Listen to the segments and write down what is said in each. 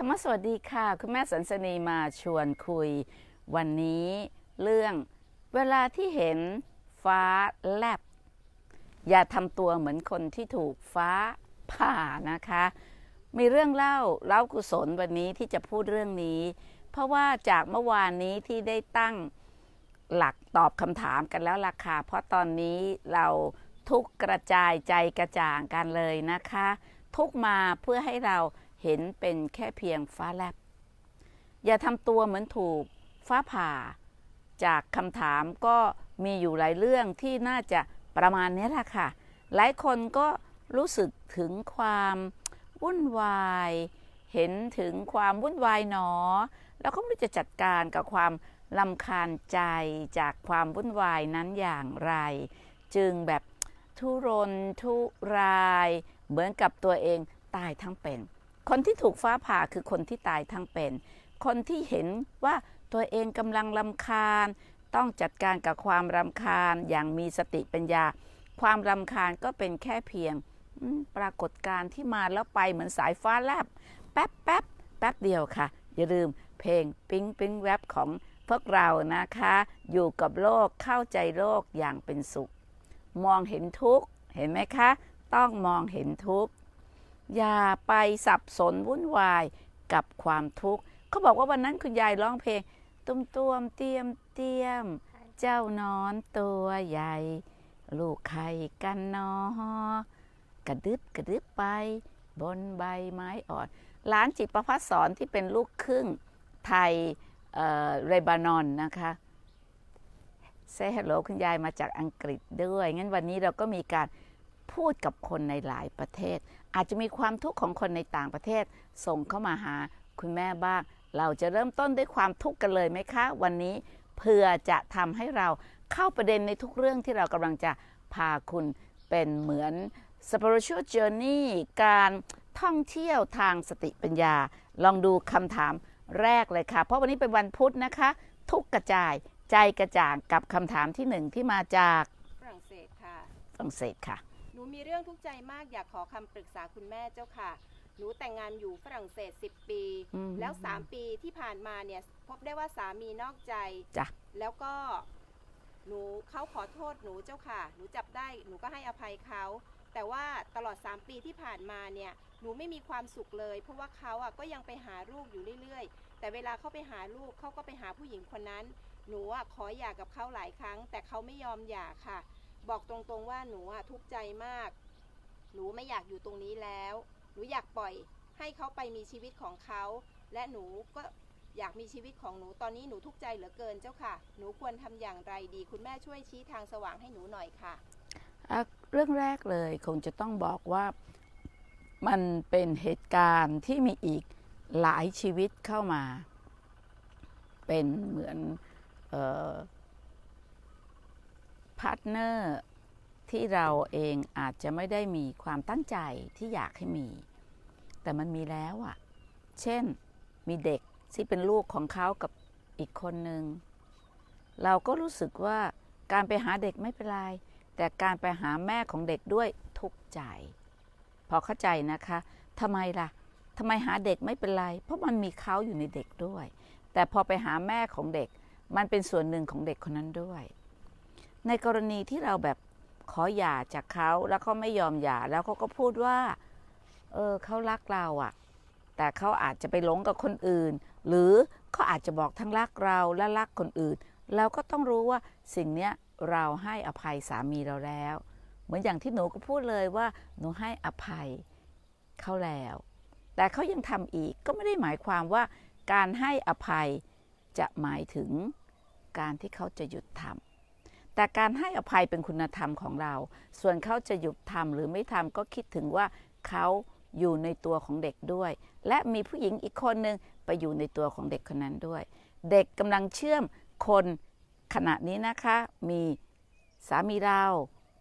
รรมสวัสดีค่ะ คุณแม่สันสนีมาชวนคุยวันนี้เรื่องเวลาที่เห็นฟ้าแลบ อย่าทำตัวเหมือนคนที่ถูกฟ้าผ่านะคะ มีเรื่องเล่าเล่ากุศลวันนี้ที่จะพูดเรื่องนี้ เพราะว่าจากเมื่อวานนี้ที่ได้ตั้งหลักตอบคำถามกันแล้วล่ะค่ะเพราะตอนนี้เราทุกกระจายใจกระจ่างกันเลยนะคะ ทุกมาเพื่อให้เราเห็นเป็นแค่เพียงฟ้าแลบ อย่าทำตัวเหมือนถูกฟ้าผ่า จากคำถามก็มีอยู่ หลายเรื่องที่น่าจะประมาณ นี้แหละค่ะ หลายคนก็รู้สึกถึงความ วุ่นวาย เห็นถึงความวุ่นวายหนอ แล้วก็ไม่รู้จะจัดการกับความลำคาญใจจากความ วุ่นวายนั้นอย่างไร จึงแบบทุรนทุราย เหมือนกับตัวเองตายทั้งเป็นคนที่ถูกฟ้าผ่าคือคนที่ตายทั้งเป็น คนที่เห็นว่าตัวเองกำลังลำคาญ ต้องจัดการกับความลำคาญอย่างมีสติปัญญา ความลำคาญก็เป็นแค่เพียงปรากฏการณ์ที่มาแล้วไปเหมือนสายฟ้าแลบ แป๊บแป๊บแป๊บเดียวค่ะ อย่าลืมเพลงปิ๊งปิ๊งแวบของพวกเรานะคะ อยู่กับโลกเข้าใจโลกอย่างเป็นสุข มองเห็นทุกเห็นไหมคะ ต้องมองเห็นทุกอย่าไปสับสนวุ่นวายกับความทุกข์ เขาบอกว่าวันนั้นคุณยายร้องเพลงตุ้มต้มเตียมเตียมเจ้านอนตัวใหญ่ ลูกไข่กันนอ กระดึบกระดึบไปบนใบไม้อ่อนหลานจิตประพัฒสอนที่เป็นลูกครึ่งไทยเรบานอนนะคะเซฮัลโหล คุณยายมาจากอังกฤษด้วย งั้นวันนี้เราก็มีการพูดกับคนในหลายประเทศอาจจะมีความทุกข์ของคนในต่างประเทศ ส่งเข้ามาหาคุณแม่บ้าง เราจะเริ่มต้นด้วยความทุกข์กันเลยไหมคะ วันนี้เพื่อจะทำให้เราเข้าประเด็นในทุกเรื่องที่เรากำลังจะพาคุณเป็นเหมือน spiritual journey การท่องเที่ยวทางสติปัญญา ลองดูคำถามแรกเลยค่ะ เพราะวันนี้เป็นวันพุธนะคะ ทุกกระจายใจกระจ่าง กับคำถามที่หนึ่งที่มาจากฝรั่งเศสค่ะฝรั่งเศสค่ะนูมีเรื่องทุกข์ใจมากอยากขอคำปรึกษาคุณแม่เจ้าค่ะ หนูแต่งงานอยู่ฝรั่งเศส 10 ปีแล้ว 3 ปีที่ผ่านมาเนี่ยพบได้ว่าสามีนอกใจจ้ะแล้วก็ หนูเขาขอโทษหนูเจ้าค่ะ หนูจับได้หนูก็ให้อภัยเขา แต่ว่าตลอด 3 ปีที่ผ่านมาเนี่ยหนูไม่มีความสุขเลย เพราะว่าเขาอ่ะก็ยังไปหาลูกอยู่เรื่อยๆ แต่เวลาเขาไปหาลูกเขาก็ไปหาผู้หญิงคนนั้น หนูอ่ะขอหย่ากับเขาหลายครั้ง แต่เขาไม่ยอมหย่าค่ะบอกตรงๆว่าหนูอะทุกใจมาก หนูไม่อยากอยู่ตรงนี้แล้ว หนูอยากปล่อยให้เขาไปมีชีวิตของเขา และหนูก็อยากมีชีวิตของหนู ตอนนี้หนูทุกใจเหลือเกินเจ้าค่ะ หนูควรทำอย่างไรดี คุณแม่ช่วยชี้ทางสว่างให้หนูหน่อยค่ะเรื่องแรกเลยคงจะต้องบอกว่ามันเป็นเหตุการณ์ที่มีอีกหลายชีวิตเข้ามา เป็นเหมือนออพาร์ทเนอร์ที่เราเองอาจจะไม่ได้มีความตั้งใจที่อยากให้มี แต่มันมีแล้วอะ่ะเช่นมีเด็กที่เป็นลูกของเขากับอีกคนหนึ่ง เราก็รู้สึกว่าการไปหาเด็กไม่เป็นไร แต่การไปหาแม่ของเด็กด้วยทุกใจ พอเข้าใจนะคะทำไมล่ะทำไมหาเด็กไม่เป็นไร เพราะมันมีเขาอยู่ในเด็กด้วย แต่พอไปหาแม่ของเด็ก มันเป็นส่วนหนึ่งของเด็กคนนั้นด้วยในกรณีที่เราแบบขอหย่าจากเขาแล้วเขาไม่ยอมหย่าแล้วเขาก็พูดว่า เออเขารักเราอะ่ะแต่เขาอาจจะไปหลงกับคนอื่น หรือเขาอาจจะบอกทั้งรักเราและรักคนอื่น เราก็ต้องรู้ว่าสิ่งเนี้ยเราให้อภัยสามีเราแล้ว เหมือนอย่างที่หนูก็พูดเลยว่า หนูให้อภัยเขาแล้ว แต่เขายังทำอีกก็ไม่ได้หมายความว่าการให้อภัยจะหมายถึงการที่เขาจะหยุดทำแต่การให้อภัยเป็นคุณธรรมของเรา ส่วนเขาจะหยุดทำหรือไม่ทำก็คิดถึงว่าเขาอยู่ในตัวของเด็กด้วย และมีผู้หญิงอีกคนหนึ่งไปอยู่ในตัวของเด็กคนนั้นด้วย เด็กกำลังเชื่อมคนขณะนี้นะคะ มีสามีเรา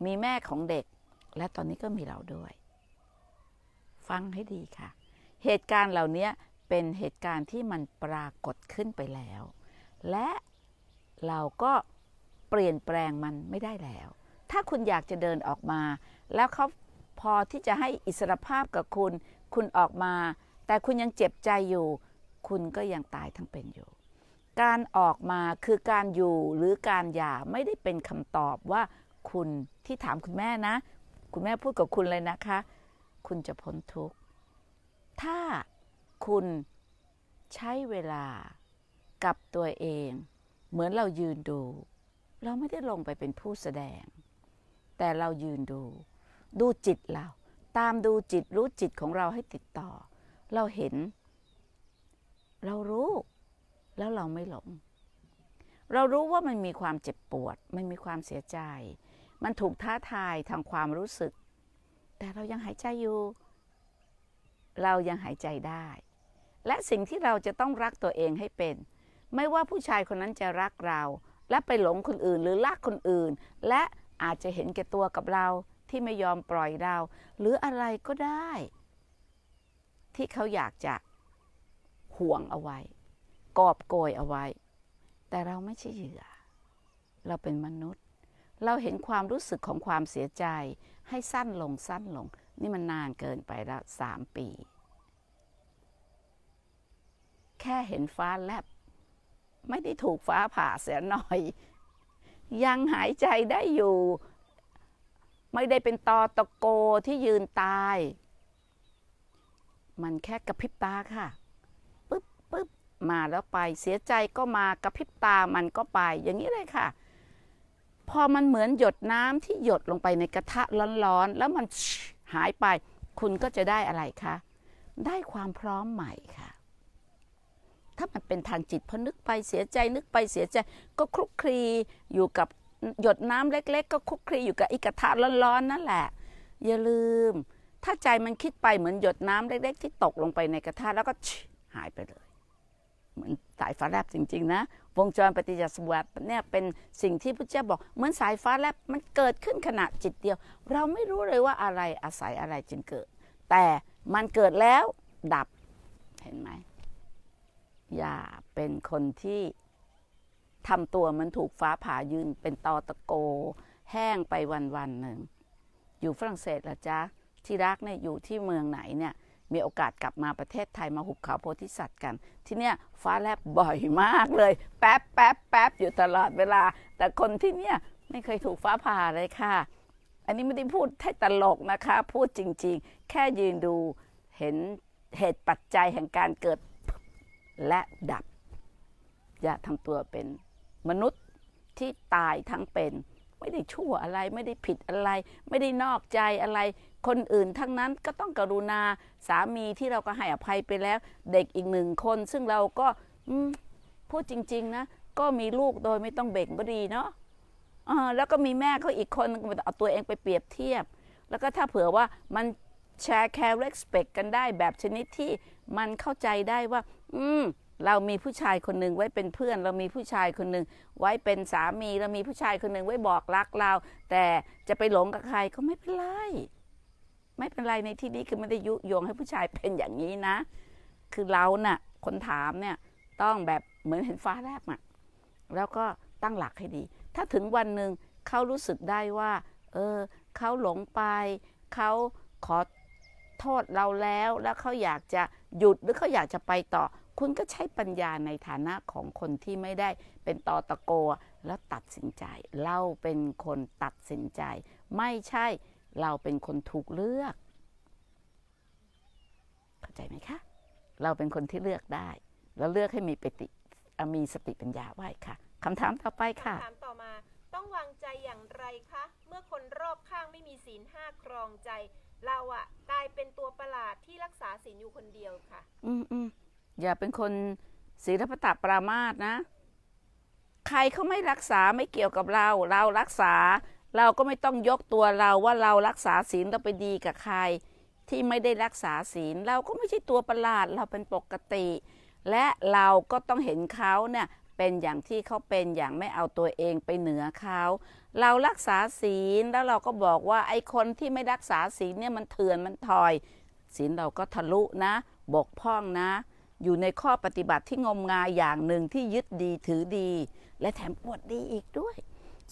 มีแม่ของเด็ก และตอนนี้ก็มีเราด้วย ฟังให้ดีค่ะ เหตุการณ์เหล่านี้เป็นเหตุการณ์ที่มันปรากฏขึ้นไปแล้ว และเราก็เปลี่ยนแปลงมันไม่ได้แล้ว ถ้าคุณอยากจะเดินออกมา แล้วเขาพอที่จะให้อิสรภาพกับคุณ คุณออกมา แต่คุณยังเจ็บใจอยู่ คุณก็ยังตายทั้งเป็นอยู่ การออกมาคือการอยู่หรือการหย่าไม่ได้เป็นคำตอบว่าคุณที่ถามคุณแม่นะ คุณแม่พูดกับคุณเลยนะคะ คุณจะพ้นทุกข์ ถ้าคุณใช้เวลากับตัวเอง เหมือนเรายืนดูเราไม่ได้ลงไปเป็นผู้แสดง แต่เรายืนดู ดูจิตเรา ตามดูจิตรู้จิตของเราให้ติดต่อ เราเห็น เรารู้ แล้วเราไม่หลง เรารู้ว่ามันมีความเจ็บปวด มันมีความเสียใจ มันถูกท้าทายทางความรู้สึก แต่เรายังหายใจอยู่ เรายังหายใจได้ และสิ่งที่เราจะต้องรักตัวเองให้เป็น ไม่ว่าผู้ชายคนนั้นจะรักเราและไปหลงคนอื่นหรือลักคนอื่น และอาจจะเห็นแก่ตัวกับเราที่ไม่ยอมปล่อยเรา หรืออะไรก็ได้ ที่เขาอยากจะห่วงเอาไว้กอบโกยเอาไว้ แต่เราไม่ใช่เหยื่อ เราเป็นมนุษย์ เราเห็นความรู้สึกของความเสียใจ ให้สั้นลงสั้นลงนี่มัน นานเกินไปแล้วสามปี แค่เห็นฟ้าแลบไม่ได้ถูกฟ้าผ่าเสียหน่อย ยังหายใจได้อยู่ ไม่ได้เป็นตอตะโกที่ยืนตาย มันแค่กระพริบตาค่ะปึ๊บปึ๊บมาแล้วไปเสียใจก็มา กระพริบตามันก็ไป อย่างนี้เลยค่ะ พอมันเหมือนหยดน้ำที่หยดลงไปในกระทะร้อนๆ แล้วมันหายไป คุณก็จะได้อะไรคะได้ความพร้อมใหม่ค่ะถ้ามันเป็นทางจิตพอนึกไปเสียใจนึกไปเสียใจก็คลุกคลีอยู่กับหยดน้ำเล็ก ๆ ก็คลุกคลีอยู่กับอิกระทะร้อนๆนั่นแหละอย่าลืม ถ้าใจมันคิดไปเหมือนหยดน้ำเล็ก ๆ ที่ตกลงไปในกระทะแล้วก็หายไปเลย เหมือนสายฟ้าแลบจริง ๆ นะ วงจรปฏิจจสมบัติเนี่ยเป็นสิ่งที่พระเจ้าบอก เหมือนสายฟ้าแลบมันเกิดขึ้นขณะจิตเดียว เราไม่รู้เลยว่าอะไรอาศัยอะไรจึงเกิด แต่มันเกิดแล้วดับเห็นไหมย่าเป็นคนที่ทำตัวมันถูกฟ้าผ่ายืน เป็นตอตะโก แห้งไปวันวันหนึ่งอยู่ฝรั่งเศสละจ๊ะที่รักเนี่ยอยู่ที่เมืองไหนเนี่ยมีโอกาสกลับมาประเทศไทย มาหุบเขาโพธิสัตว์กัน ที่เนี่ยฟ้าแลบบ่อยมากเลย แป๊บแป๊บแป๊บอยู่ตลอดเวลา แต่คนที่เนี่ยไม่เคยถูกฟ้าผ่าเลยค่ะ อันนี้ไม่ได้พูดแค่ตลกนะคะ พูดจริง ๆ แค่ยืนดูเห็นเหตุปัจจัยแห่งการเกิดและดับ อย่าทำตัวเป็นมนุษย์ที่ตายทั้งเป็น ไม่ได้ชั่วอะไรไม่ได้ผิดอะไร ไม่ได้นอกใจอะไร คนอื่นทั้งนั้นก็ต้องกรุณาสามีที่เราก็ให้อภัยไปแล้ว เด็กอีกหนึ่งคน ซึ่งเราก็พูดจริงๆ นะ ก็มีลูกโดยไม่ต้องเบ่งก็ดีเนาะแล้วก็มีแม่เขาอีกคนเอาตัวเองไปเปรียบเทียบ แล้วก็ถ้าเผื่อว่ามันแชร์แคร์เร็กสเปกกันได้แบบชนิดที่มันเข้าใจได้ว่า อืมเรามีผู้ชายคนหนึ่งไว้เป็นเพื่อน เรามีผู้ชายคนหนึ่งไว้เป็นสามี เรามีผู้ชายคนหนึ่งไว้บอกรักเรา แต่จะไปหลงกับใคร ก็ไม่เป็นไรไม่เป็นไรในที่นี้คือไม่ได้ยุยงให้ผู้ชายเป็นอย่างนี้นะคือเรานะ่ะ คนถามเนี่ย ต้องแบบเหมือนเห็นฟ้าแลบอะแล้วก็ตั้งหลักให้ดี ถ้าถึงวันหนึ่งเขารู้สึกได้ว่า เออเขาหลงไป เขาขอโทษเราแล้วแล้วเขาอยากจะหยุดหรือเขาอยากจะไปต่อ คุณก็ใช้ปัญญาในฐานะของคนที่ไม่ได้ เป็นตอตะโกแล้วตัดสินใจเราเป็นคนตัดสินใจ ไม่ใช่เราเป็นคนถูกเลือกเข้าใจไหมคะเราเป็นคนที่เลือกได้ แล้วเลือกให้มีปติมีสติปัญญาไว้ค่ะคำถามต่อไปค่ะคำถามต่อมาต้องวางใจอย่างไรคะ เมื่อคนรอบข้างไม่มีศีลห้าครองใจเราอะกลายเป็นตัวประหลาดที่รักษาศีลอยู่คนเดียวค่ะ อืมอืมอย่าเป็นคนศีลัตปรามาสนะ ใครเขาไม่รักษาไม่เกี่ยวกับเรา เรารักษา เราก็ไม่ต้องยกตัวเราว่าเรารักษาศีลเราไปดีกับใคร ที่ไม่ได้รักษาศีล เราก็ไม่ใช่ตัวประหลาดเราเป็นปกติ และเราก็ต้องเห็นเขาเนี่ยเป็นอย่างที่เขาเป็นอย่างไม่เอาตัวเองไปเหนือเขา เรารักษาศีลแล้วเราก็บอกว่าไอ้คนที่ไม่รักษาศีลเนี่ยมันเถื่อนมันถอย ศีลเราก็ทะลุนะ บกพร่องนะ อยู่ในข้อปฏิบัติที่งมงายอย่างหนึ่งที่ยึดดีถือดี และแถมอวดดีอีกด้วย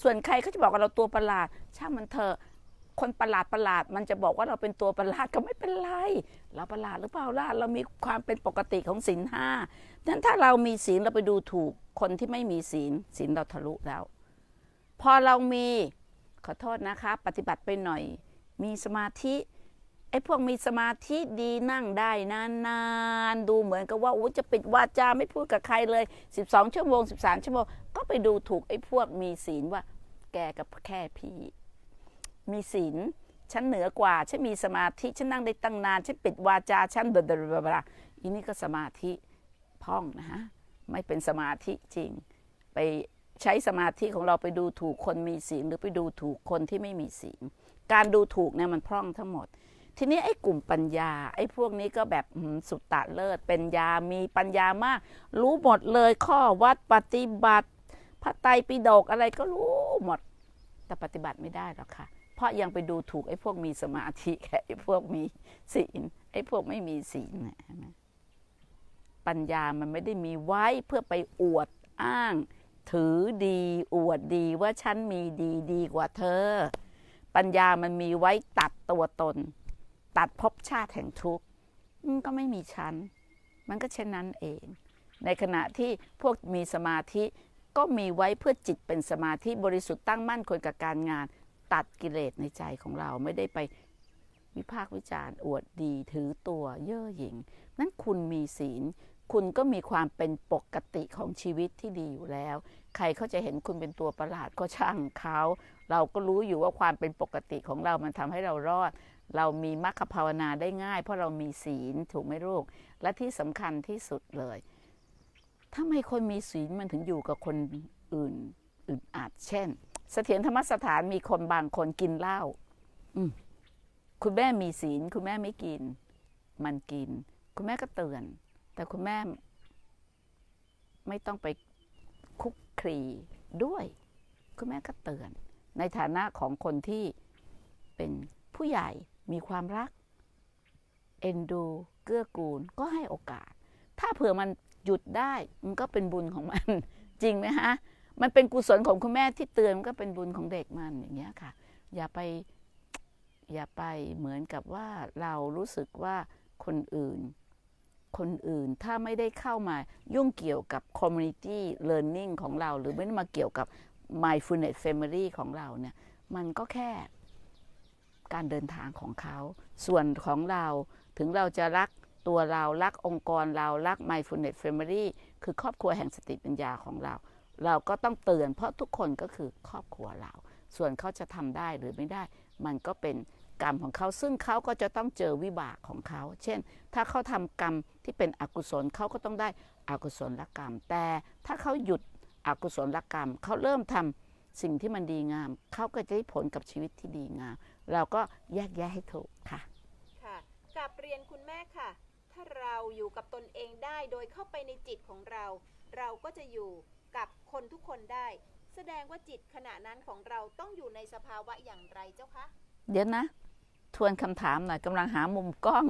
ส่วนใครเขาจะบอกว่าเราตัวประหลาดช่างมันเถอะคนประหลาดประหลาดมันจะบอกว่าเราเป็นตัวประหลาดก็ไม่เป็นไร เราประหลาดหรือเปล่าล่ะเรามีความเป็นปกติของศีลห้าดังนั้นถ้าเรามีศีลเราไปดูถูกคนที่ไม่มีศีลศีลเราทะลุแล้ว พอเรามีขอโทษนะคะ ปฏิบัติไปหน่อย มีสมาธิไอ้พวกมีสมาธิดีนั่งได้นานๆดูเหมือนกับว่าโอ้จะปิดวาจาไม่พูดกับใครเลย 12 ชั่วโมง13ชั่วโมงก็ไปดูถูกไอ้พวกมีศีลว่าแกกับแค่พี่มีศีลฉันเหนือกว่าฉันมีสมาธิฉันนั่งได้ตั้งนานฉันปิดวาจาฉันเบลาอันนี้ก็สมาธิพ่องนะฮะไม่เป็นสมาธิจริงไปใช้สมาธิของเราไปดูถูกคนมีศีลหรือไปดูถูกคนที่ไม่มีศีลการดูถูกเนี่ยมันพร่องทั้งหมด ทีนี้ไอ้กลุ่มปัญญาไอ้พวกนี้ก็แบบสุดตะเลิศ เป็นยามีปัญญามาก รู้หมดเลยข้อวัดปฏิบัติ พระไตรปิฎกอะไรก็รู้หมดแต่ปฏิบัติไม่ได้หรอกค่ะ เพราะยังไปดูถูก ไอ้พวกมีสมาธิไอ้พวกมีศีลไอ้พวกไม่มีศีลน่ะปัญญามันไม่ได้มีไว้เพื่อไปอวดอ้าง ถือดี อวดดีว่าฉันมีดีดีกว่าเธอ ปัญญามันมีไว้ตัดตัวตน ตัดภพชาติแห่งทุกข์ก็ไม่มีฉันมันก็เช่นนั้นเอง ในขณะที่พวกมีสมาธิก็มีไว้เพื่อจิตเป็นสมาธิบริสุทธิ์ตั้งมั่นคนกับการงาน ตัดกิเลสในใจของเราไม่ได้ไปวิพากษ์วิจารณ์ อวดดี ถือตัวเย่อหยิ่งนั้นคุณมีศีลคุณก็มีความเป็นปกติของชีวิตที่ดีอยู่แล้ว ใครเขาจะเห็นคุณเป็นตัวประหลาดก็ช่างเขา เราก็รู้อยู่ว่าความเป็นปกติของเรามันทำให้เรารอด เรามีมรรคภาวนาได้ง่ายเพราะเรามีศีลถูกไหมลูก และที่สำคัญที่สุดเลย ถ้าไม่คนมีศีลมันถึงอยู่กับคนอื่นอึดอัดเช่น เสถียรธรรมสถานมีคนบางคนกินเหล้าคุณแม่มีศีล คุณแม่ไม่กิน มันกิน คุณแม่ก็เตือนแต่คุณแม่ไม่ต้องไปคุกคลีด้วย คุณแม่ก็เตือนในฐานะของคนที่เป็นผู้ใหญ่มีความรัก เอ็นดูเกื้อกูลก็ให้โอกาส ถ้าเผื่อมันหยุดได้ มันก็เป็นบุญของมันจริงไหมฮะ มันเป็นกุศลของคุณแม่ที่เตือนมันก็เป็นบุญของเด็กมันอย่างเงี้ยค่ะ อย่าไป อย่าไปเหมือนกับว่าเรารู้สึกว่าคนอื่นคนอื่นถ้าไม่ได้เข้ามายุ่งเกี่ยวกับ community learning ของเรา หรือไม่ได้มาเกี่ยวกับ mindfulness family ของเรา เนี่ย มันก็แค่การเดินทางของเขา ส่วนของเราถึงเราจะรักตัวเรา รักองค์กรเรารัก mindfulness family คือครอบครัวแห่งสติปัญญาของเรา เราก็ต้องเตือนเพราะทุกคนก็คือครอบครัวเรา ส่วนเขาจะทำได้หรือไม่ได้มันก็เป็นกรรมของเขาซึ่งเขาก็จะต้องเจอวิบากของเขา เช่น ถ้าเขาทำกรรมที่เป็นอกุศลเขาก็ต้องได้อกุศลกรรมแต่ ถ้าเขาหยุดอกุศลกรรม เขาเริ่มทำสิ่งที่มันดีงาม เขาก็จะได้ผลกับชีวิตที่ดีงามเราก็แยกแยะให้ถูกค่ะค่ะกลับเรียนคุณแม่ค่ะ ถ้าเราอยู่กับตนเองได้โดยเข้าไปในจิตของเรา เราก็จะอยู่กับคนทุกคนได้ แสดงว่าจิตขณะนั้นของเราต้องอยู่ในสภาวะอย่างไรเจ้าคะเดี๋ยวนะทวนคำถามหน่อยกำลังหามุมกล้อง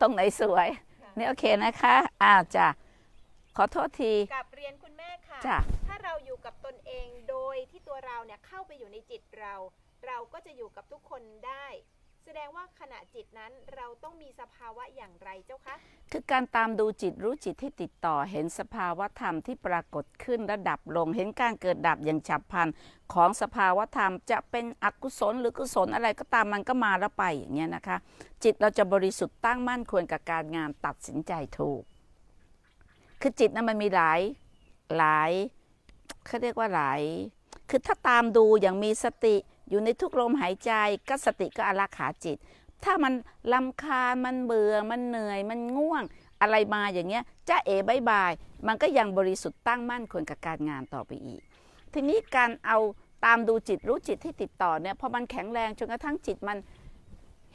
ตรงไหนสวย นี่โอเคนะคะอ้าวจ้ะ ขอโทษที กับเรียนคุณแม่ค่ะจ้ะถ้าเราอยู่กับตนเองโดยที่ตัวเราเนี่ยเข้าไปอยู่ในจิตเรา เราก็จะอยู่กับทุกคนได้แสดงว่าขณะจิตนั้นเราต้องมีสภาวะอย่างไรเจ้าคะ คือการตามดูจิตรู้จิตที่ติดต่อเห็นสภาวะธรรมที่ปรากฏขึ้นระดับลงเห็นการเกิดดับอย่างฉับพลันของสภาวะธรรมจะเป็นอกุศล หรือกุศลอะไรก็ตามมันก็มาแล้วไปอย่างเงี้ยนะคะจิตเราจะบริสุทธิ์ตั้งมั่นควรกับการงานตัดสินใจถูก คือจิตนั้นมันมีหลาย หลายเขาเรียกว่าหลายคือถ้าตามดูอย่างมีสติอยู่ในทุกลมหายใจก็สติก็อาราขาจิต ถ้ามันลำคาญมันเบื่อ มันเหนื่อย มันง่วงอะไรมาอย่างเงี้ยจ้าเอ๋บายบาย มันก็ยังบริสุทธิ์ตั้งมั่นควรกับการงานต่อไปอีก ทีนี้การเอาตามดูจิตรู้จิตที่ติดต่อเนี่ยพอมันแข็งแรง จนกระทั่งจิตมัน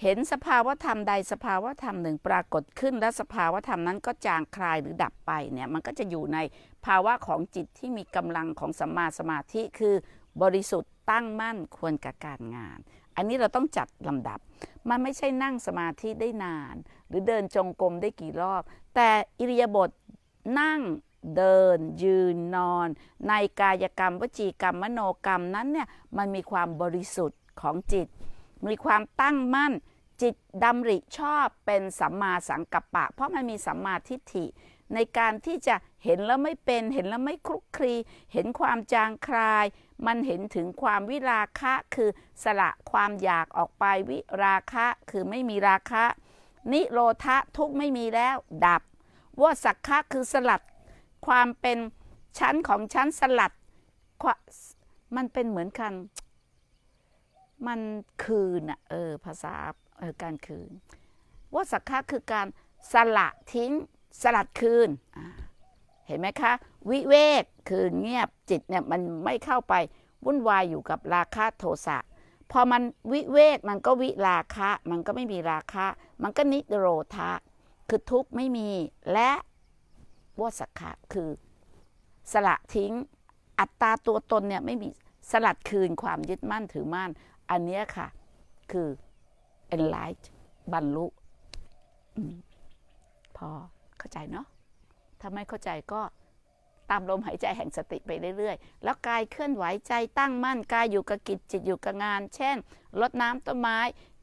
เห็นสภาวะธรรมใดสภาวะธรรมหนึ่งปรากฏขึ้น และสภาวะธรรมนั้นก็จางคลายหรือดับไปเนี่ยมันก็จะอยู่ในภาวะของจิตที่มีกำลังของสัมมาสมาธิคือบริสุทธิ์ตั้งมั่นควรกับการงาน อันนี้เราต้องจัดลำดับ มันไม่ใช่นั่งสมาธิได้นาน หรือเดินจงกรมได้กี่รอบ แต่อิริยาบถนั่งเดินยืนนอนในกายกรรมวจีกรรมมโนกรรมนั้นเนี่ย มันมีความบริสุทธิ์ของจิต มีความตั้งมั่นจิตดำริชอบเป็นสัมมาสังกัปปะ เพราะมันมีสัมมาทิฏฐิในการที่จะเห็นแล้วไม่เป็น เห็นแล้วไม่คลุกคลีเห็นความจางคลาย มันเห็นถึงความวิราคะ คือสละความอยากออกไป วิราคะ คือไม่มีราคะ นิโรธะทุกไม่มีแล้วดับ วสักคะคือสลัด ความเป็นชั้นของชั้นสลัด มันเป็นเหมือนกัน มันคืนอะเออภาษาออการคืน วสักคะคือการสละทิ้งสลัดคืนอ่าเห็นไหมคะ วิเวกคือเงียบจิตเนี่ยมันไม่เข้าไปวุ่นวายอยู่กับราคะโทสะ พอมันวิเวกมันก็วิราคะมันก็ไม่มีราคะมันก็นิโรธะคือทุกข์ไม่มีและวสักขะคือ สละทิ้งอัตตาตัวตนเนี่ยไม่มีสลัดคืนความยึดมั่นถือมั่นอันนี้ค่ะคือ enlight บรรลุพอเข้าใจเนาะถ้าไม่เข้าใจก็ตามลมหายใจแห่งสติไปเรื่อยๆ แล้วกายเคลื่อนไหวใจตั้งมั่นกายอยู่กับกิจจิตอยู่กับงาน เช่นลดน้ำต้นไม้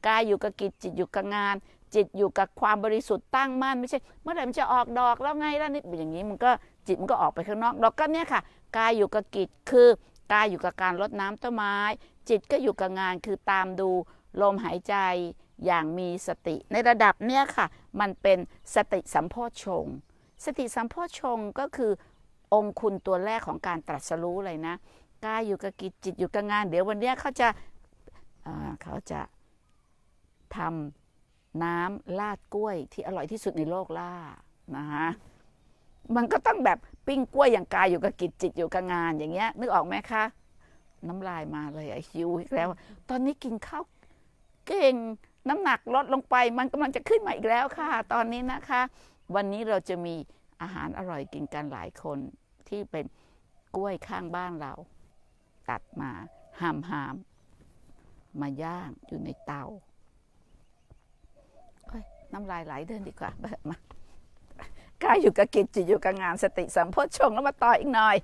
กายอยู่กับกิจจิตอยู่กับงาน จิตอยู่กับความบริสุทธิ์ตั้งมั่นไม่ใช่ เมื่อไหร่มันจะออกดอกแล้วไงแล้วนี่อย่างนี้มันก็จิตมันก็ออกไปข้างนอก ดอกก็เนี่ยค่ะ กายอยู่กับกิจคือกายอยู่กับการลดน้ำต้นไม้ จิตก็อยู่กับงานคือตามดูลมหายใจอย่างมีสติ ในระดับเนี้ยค่ะ มันเป็นสติสัมโพชฌงค์สติสัมโพชง ก็คือ องคุณตัวแรกของการตรัสรู้เลยนะกายอยู่กับกิจ จิตอยู่กับงาน เดี๋ยววันนี้ เขาจะเขาจะทำน้ำลาดกล้วย ที่อร่อยที่สุดในโลกล่านะฮะมันก็ต้องแบบปิ้งกล้วยอย่างกายอยู่กับกิจ จิตอยู่กับงานอย่างเงี้ยนึกออกไหมคะน้ำลายมาเลยไอคิวอีกแล้ว ตอนนี้กินข้าวเก่งน้ำหนักลดลงไป มันกำลังจะขึ้นมาอีกแล้วค่ะ ตอนนี้นะคะวันนี้เราจะมีอาหารอร่อยกินกันหลายคนที่เป็นกล้วยข้างบ้านเรา ตัดมาหามหาม มาย่างอยู่ในเตาน้ำลายไหลเดินดีกว่าบมากา้าอยู่กับกิจจิตอยู่กับงาน สติสัมโพชฌงแล้วมาต่ออีกหน่อย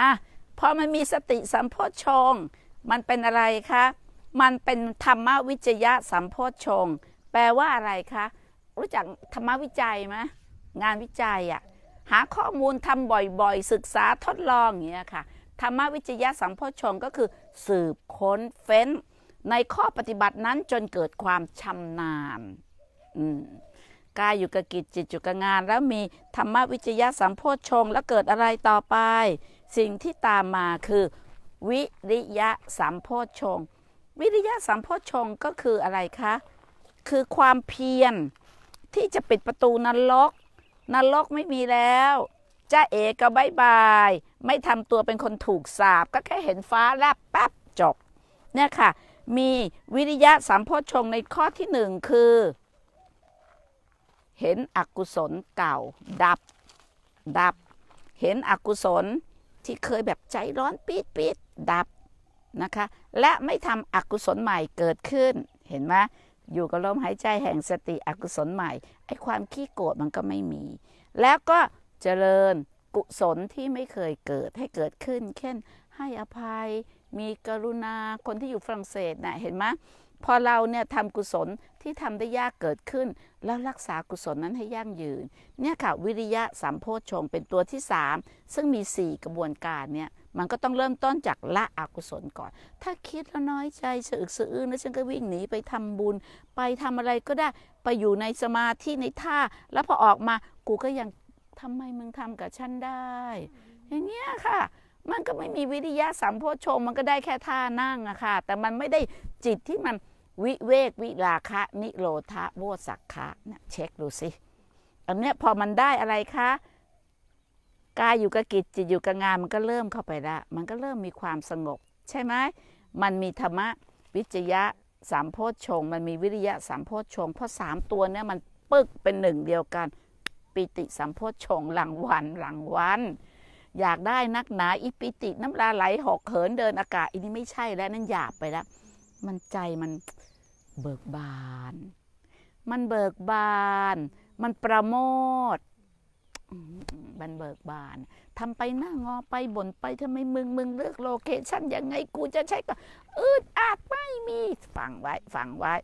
อ่ะพอมันมีสติสัมโพชฌงมันเป็นอะไรคะ มันเป็นธรรมวิจยะสัมโพชฌงแปลว่าอะไรคะ รู้จักธรรมวิจัยไหมงานวิจัยอะหาข้อมูลทำบ่อยๆ ศึกษาทดลองอย่างเงี้ยค่ะธรรมวิจยะสัมโพชงก็คือ สืบค้นเฟ้น ในข้อปฏิบัตินั้นจนเกิดความชำนาญกายอยู่กับกิจจิตอยู่กับงาน แล้วมีธรรมวิจยะสัมโพชงแล้วเกิดอะไรต่อไป สิ่งที่ตามมาคือ วิริยะสัมโพชงวิริยะสัมโพชงก็คืออะไรคะคือความเพียรที่จะปิดประตูนรกนรกไม่มีแล้วจ้าเอกก็บายบาย ไม่ทำตัวเป็นคนถูกสาบ ก็แค่เห็นฟ้าแลบปั๊บจบเนี่ยค่ะมีวิริยะสามโพชงในข้อที่หนึ่งคือ เห็นอกุศลเก่าดับ ดับ เห็นอกุศลที่เคยแบบใจร้อนปี๊ดปี๊ดดับนะคะและไม่ทำอกุศลใหม่เกิดขึ้น เห็นไหมอยู่กับลมหายใจแห่งสติอกุศลใหม่ไอ้ความขี้โกรธมันก็ไม่มี แล้วก็เจริญกุศลที่ไม่เคยเกิดให้เกิดขึ้น เช่นให้อภัย มีกรุณา คนที่อยู่ฝรั่งเศสนะ่ะเห็นไหม พอเราเนี่ยทำกุศลที่ทำได้ยากเกิดขึ้น แล้วรักษากุศลนั้นให้ยั่งยืน เนี่ยค่ะ วิริยะสามโพชฌงเป็นตัวที่ 3 ซึ่งมี 4 กระบวนการเนี่ยมันก็ต้องเริ่มต้นจากละอกุศลก่อน ถ้าคิดแล้วน้อยใจสือกเสือื้นแล้วฉันก็วิ่งหนีไปทำบุญ ไปทำอะไรก็ได้ไปอยู่ในสมาธิในท่า แล้วพอออกมากูก็ยังทำไมมึงทำกับฉันได้ อย่างเงี้ยค่ะ มันก็ไม่มีวิทยาสัมโพชงมันก็ได้แค่ท่านั่งอะค่ะ แต่มันไม่ได้จิตที่มันวิเวกวิราคะ นิโรธะโวสักคะน่ยเช็คดูสิอันเนี้ยพอมันได้อะไรคะกายอยู่กับกิจจิตอยู่กับงานมันก็เริ่มเข้าไปละ มันก็เริ่มมีความสงบใช่ไหม มันมีธรรมะวิจยะสามโพชฌงมันมีวิริยะสามโพชฌงเพราะสามตัวเนี่ยมันปึกเป็นหนึ่งเดียวกันปิติสามโพชฌงหลังวันหลังวัน อยากได้นักหนาอิปิติน้ำลาไหลหอกเขินเดินอากาศอันนี้ไม่ใช่แล้วนั่นหยาบไปแล้ว มันใจมันเบิกบาน มันเบิกบาน มันประโมทบันเบิกบานทำไปหน้างอไปบ่นไปทำไมมึงมึงเลือกโลเคชั่นยังไงกูจะใช้ก็อืดอาดไม่มี ฝังไว้ฝังไว้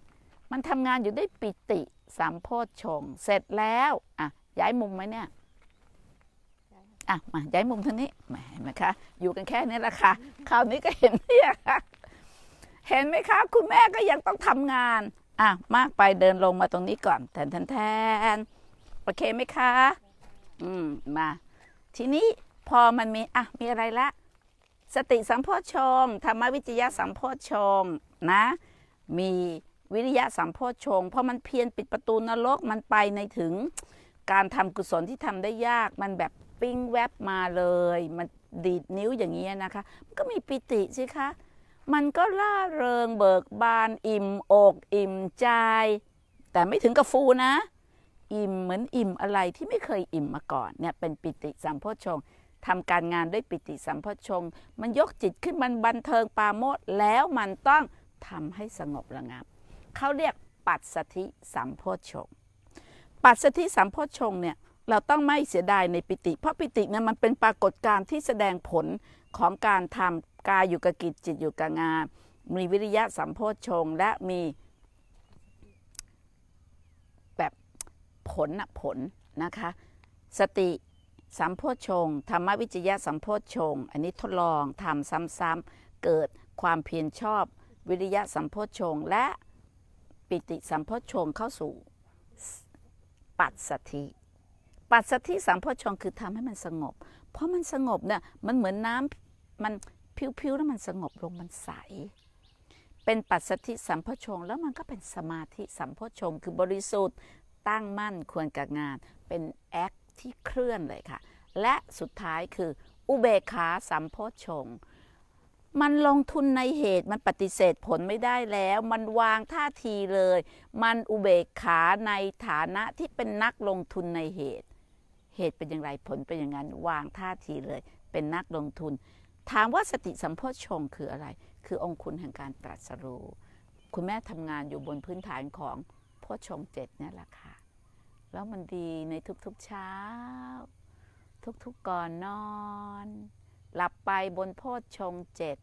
มันทำงานอยู่ได้ปิติสามโพชง เสร็จแล้ว อ่ะ ย้ายมุมไหมเนี่ย อ่ะ มาย้ายมุมท่านี้แาเห็นไหมคะ อยู่กันแค่นี้แหละค่ะ คราวนี้ก็เห็นเนี่ยค่ะ เห็นไหมคะ คุณแม่ก็ยังต้องทำงาน อ่ะ มากไปเดินลงมาตรงนี้ก่อนแทนแทนแทนโอเคไหมคะอืม มาทีนี้พอมันมีอ่ะมีอะไรละ สติสัมโพชฌงธรรมวิจยะสัมโพชฌงนะ มีวิริยะสัมโพชฌงเพราะมันเพียรปิดประตูนรกมันไปในถึงการทำกุศลที่ทำได้ยากมันแบบปิ้งแวบมาเลย มันดีดนิ้วอย่างเงี้ยนะคะ มันก็มีปิติสิคะ มันก็ล่าเริงเบิกบานอิ่มอกอิ่มใจ แต่ไม่ถึงกับฟูนะอิ่มเหมือนอิ่มอะไรที่ไม่เคยอิ่มมาก่อนเนี่ย เป็นปิติสัมโพชงทำการงานด้วย ปิติสัมโพชงมันยกจิตขึ้นมันบันเทิงปาโมดแล้วมันต้องทำให้สงบระงับเขาเรียกปัตสธิสัมโพชงปัตสธิสัมโพชงเนี่ยเราต้องไม่เสียดายในปิติ เพราะปิติเนี่ยมันเป็นปรากฏการณ์ที่แสดงผลของการทำกายอยู่กับกิจจิตอยู่กับงานมีวิริยะสัมโพชงและมีผลนะผลนะคะสติสัมโพชงธรรมวิจยะสัมโพชงอันนี้ทดลองทำซ้ำๆเกิดความเพียรชอบวิริยะสัมโพชงและปิติสัมโพชงเข้าสู่ปัสสถิปัสสถิสัมโพชงคือทำให้มันสงบเพราะมันสงบเนี่ยมันเหมือนน้ำมันพิวๆแล้วมันสงบลงมันใสเป็นปัสสถิสัมโพชงแล้วมันก็เป็นสมาธิสัมโพชงคือบริสุทธิ์ตั้งมั่นควรกับงานเป็นแอคที่เคลื่อนเลยค่ะ และสุดท้ายคืออุเบกขาสัมโพชฌงมันลงทุนในเหตุมันปฏิเสธผลไม่ได้แล้ว มันวางท่าทีเลยมันอุเบกขาในฐานะที่เป็นนักลงทุนในเหตุ เหตุเป็นอย่างไรผลเป็นอย่างนั้นวางท่าทีเลย เป็นนักลงทุน ถามว่าสติสัมโพชฌงคืออะไร คือองคุณแห่งการตรัสรู้คุณแม่ทำงานอยู่บนพื้นฐานของโพชฌงเจ็ดนี่แหละค่ะแล้วมันดีในทุกๆเช้า ทุกๆก่อนนอน หลับไปบนโพชฌงเจ็ด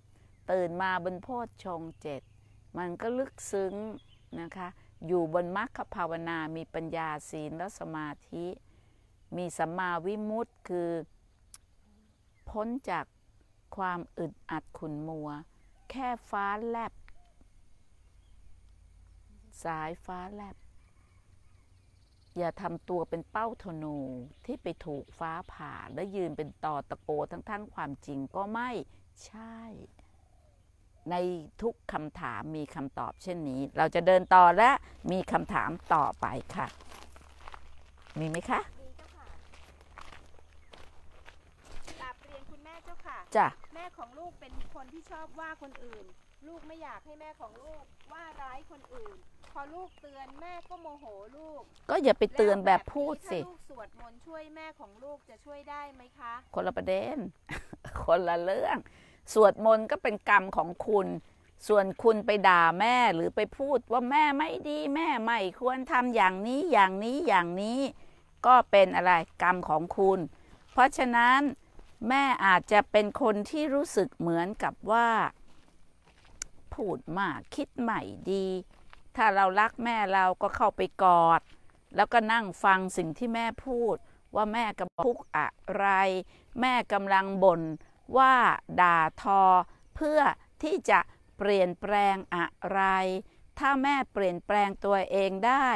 ตื่นมาบนโพชฌงเจ็ดมันก็ลึกซึ้ง นะคะ อยู่บนมรรคภาวนา มีปัญญาศีลและสมาธิ มีสัมมาวิมุตติคือ พ้นจาก ความอึดอัดขุนมัว แค่ฟ้าแลบ สายฟ้าแลบอย่าทำตัวเป็นเป้าธนูที่ไปถูกฟ้าผ่าและยืนเป็นต่อตะโกทั้งทั้งความจริงก็ไม่ใช่ ในทุกคำถามมีคำตอบเช่นนี้ เราจะเดินต่อและมีคำถามต่อไปค่ะ มีไหมคะจ้ะแม่ของลูกเป็นคนที่ชอบว่าคนอื่นลูกไม่อยากให้แม่ของลูก ว่าร้ายคนอื่น พอลูกเตือนแม่ก็โมโหลูก ก็อย่าไปเตือนแบบพูดสิถ้าลูกสวดมนต์ช่วยแม่ของลูกจะช่วยได้ไหมคะ คนละประเด็น คนละเรื่อง สวดมนต์ก็เป็นกรรมของคุณ ส่วนคุณไปด่าแม่หรือไปพูด ว่าแม่ไม่ดี แม่ไม่ควรทำอย่างนี้อย่างนี้อย่างนี้ก็เป็นอะไรกรรมของคุณ เพราะฉะนั้น แม่อาจจะเป็นคนที่รู้สึกเหมือนกับว่าพูดมากคิดใหม่ดี ถ้าเรารักแม่เราก็เข้าไปกอด แล้วก็นั่งฟังสิ่งที่แม่พูดว่าแม่กำลังทุกข์อะไร แม่กำลังบ่นว่าด่าทอ เพื่อที่จะเปลี่ยนแปลงอะไร ถ้าแม่เปลี่ยนแปลงตัวเองได้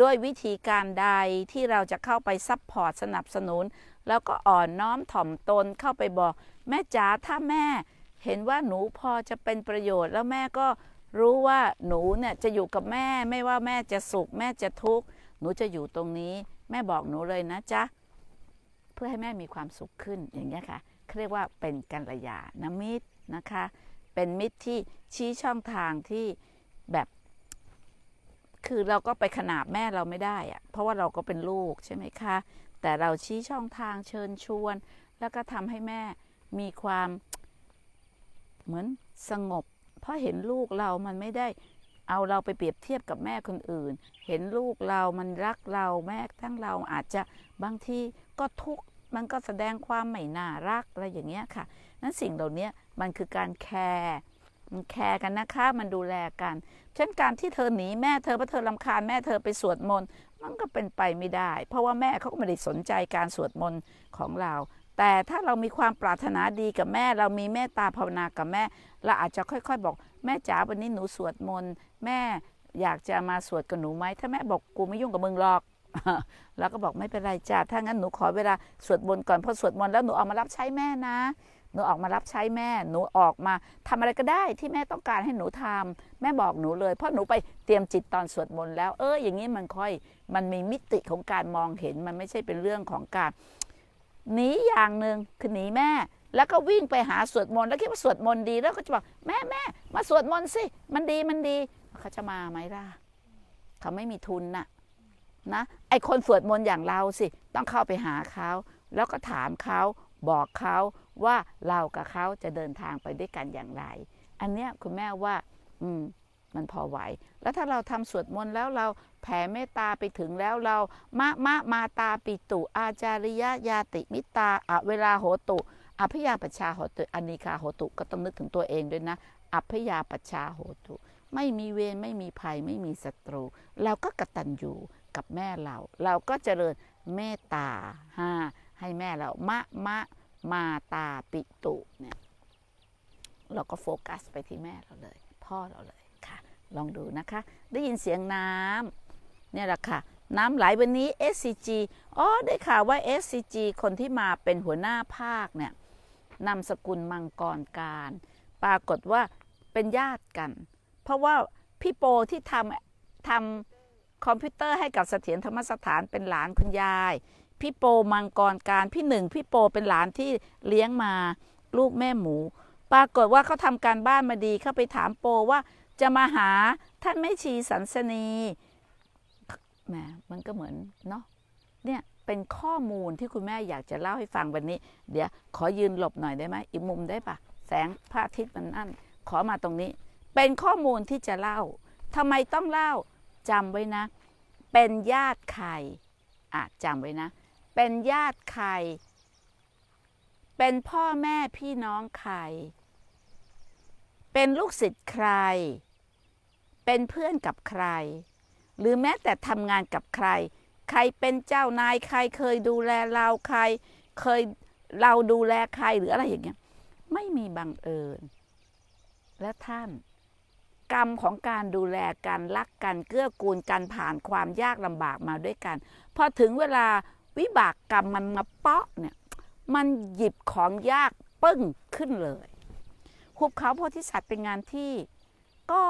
ด้วยวิธีการใดที่เราจะเข้าไปซัพพอร์ตสนับสนุน แล้วก็อ่อนน้อมถ่อมตนเข้าไปบอกแม่จ๋าถ้าแม่เห็นว่าหนูพอจะเป็นประโยชน์ แล้วแม่ก็รู้ว่าหนูเนี่ยจะอยู่กับแม่ไม่ว่าแม่จะสุขแม่จะทุกข์หนูจะอยู่ตรงนี้ แม่บอกหนูเลยนะ จ๊ะ เพื่อให้แม่มีความสุขขึ้นอย่างนี้ค่ะเขาเรียกว่าเป็นกัลยาณมิตรนะคะ เป็นมิตรที่ชี้ช่องทางที่แบบ คือเราก็ไปขนาบแม่เราไม่ได้อะเพราะว่าเราก็เป็นลูกใช่ไหมคะแต่เราชี้ช่องทางเชิญชวน แล้วก็ทำให้แม่มีความเหมือนสงบ เพราะเห็นลูกเรา มันไม่ได้เอาเราไปเปรียบเทียบกับแม่คนอื่นเห็นลูกเรา มันรักเราแม่ทั้งเราอาจจะบางทีก็ทุกมันก็แสดงความไม่น่ารักอะไรอย่างเงี้ยค่ะนั้นสิ่งเหล่านี้มันคือการแคร์มันแคร์กันนะคะมันดูแลกัน เช่นการที่เธอหนีแม่เธอเพราะเธอลำคาญแม่เธอไปสวดมนต์มันก็เป็นไปไม่ได้ เพราะว่าแม่เขาก็ไม่ได้สนใจการสวดมนต์ของเราแต่ถ้าเรามีความปรารถนาดีกับแม่เรามีเมตตาภาวนากับแม่เราอาจจะค่อยๆบอกแม่จ๋าวันนี้หนูสวดมนต์แม่อยากจะมาสวดกับหนูไหม ถ้าแม่บอกกูไม่ยุ่งกับมึงหรอกเราก็บอกไม่เป็นไรจ้า ถ้างั้นหนูขอเวลาสวดมนต์ก่อน พอสวดมนต์แล้วหนูออกมารับใช้แม่นะ หนูออกมารับใช้แม่ หนูออกมาทำอะไรก็ได้ที่แม่ต้องการให้หนูทำแม่บอกหนูเลยเพราะหนูไปเตรียมจิตตอนสวดมนต์แล้ว เอออย่างนี้มันค่อยมันมีมิติของการมองเห็นมันไม่ใช่เป็นเรื่องของการหนีอย่างหนึ่งคือหนีแม่ แล้วก็วิ่งไปหาสวดมนต์แล้วคิดว่าสวดมนต์ดี แล้วก็จะบอกแม่แม่มาสวดมนต์สิมันดีมันดี เขาจะมาไหมล่ะเขาไม่มีทุนน่ะนะไอคนสวดมนต์อย่างเราสิ ต้องเข้าไปหาเขาแล้วก็ถามเขาบอกเขาว่าเรากับเขาจะเดินทางไปด้วยกันอย่างไรอันเนี้ยคุณแม่ว่า อืมมันพอไหวแล้วถ้าเราทำสวดมนต์แล้วเราแผ่เมตตาไปถึงแล้วเรา มะมะมาตาปิตุ อาจาริยะยาติมิตาอเวลาโหตุอภิยาปชาโหตุอนิคาโหตุก็ต้องนึกถึงตัวเองด้วยนะอภิยาปชาโหตุ ไม่มีเวรไม่มีภัยไม่มีศัตรู เราก็กตัญญูกับแม่เรา เราก็เจริญเมตตาห้าให้แม่เรามะมะมาตาปิตุเนี่ยเราก็โฟกัสไปที่แม่เราเลย พ่อเราเลยลองดูนะคะ ได้ยินเสียงน้ำเนี่ยแหละค่ะ น้ำไหลวันนี้ SCG อ๋อ ได้ข่าวว่า SCG คนที่มาเป็นหัวหน้าภาคเนี่ยนำสกุลมังกรการ ปรากฏว่าเป็นญาติกัน เพราะว่าพี่โปที่ทำทำคอมพิวเตอร์ให้กับเสถียรธรรมสถานเป็นหลานคุณยาย พี่โปมังกรการ พี่หนึ่งพี่โปเป็นหลานที่เลี้ยงมาลูกแม่หมู ปรากฏว่าเขาทำการบ้านมาดีเขาไปถามโปว่าจะมาหาท่านไม่ชีสันสนีแหมมันก็เหมือนเนาะ เนี่ยเป็นข้อมูลที่คุณแม่อยากจะเล่าให้ฟังวันนี้ เดี๋ยวขอยืนหลบหน่อยได้ไหมอีกมุมได้ปะแสงพระอาทิตย์มันนั่นขอมาตรงนี้ เป็นข้อมูลที่จะเล่าทำไมต้องเล่าจำไว้นะ เป็นญาติใครอ่ะจำไว้นะ เป็นญาติใครเป็นพ่อแม่พี่น้องใครเป็นลูกศิษย์ใครเป็นเพื่อนกับใคร หรือแม้แต่ทำงานกับใคร ใครเป็นเจ้านายใครเคยดูแลเรา ใครเคยเราดูแลใครหรืออะไรอย่างเงี้ย ไม่มีบังเอิญ และท่านกรรมของการดูแลกันรักกัน เกื้อกูล กันผ่านความยากลำบากมาด้วยกัน พอถึงเวลาวิบากกรรมมันมาเปาะเนี่ย มันหยิบของยากปึ้งขึ้นเลยหุบเขาโพธิสัตว์เป็นงานที่ก็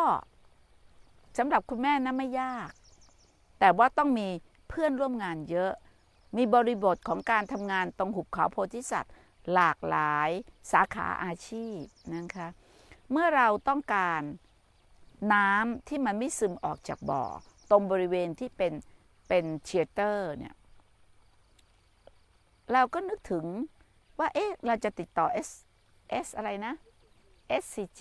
สำหรับคุณแม่นะไม่ยาก แต่ว่าต้องมีเพื่อนร่วมงานเยอะ มีบริบทของการทำงานตรงหุบเขาโพธิสัตว์ หลากหลายสาขาอาชีพนะคะเมื่อเราต้องการน้ำที่มันไม่ซึมออกจากบ่อ ตรงบริเวณที่เป็นเป็นเชียเตอร์เนี่ย เราก็นึกถึงว่า เอ๊ะ เราจะติดต่อ S S อะไรนะ SCG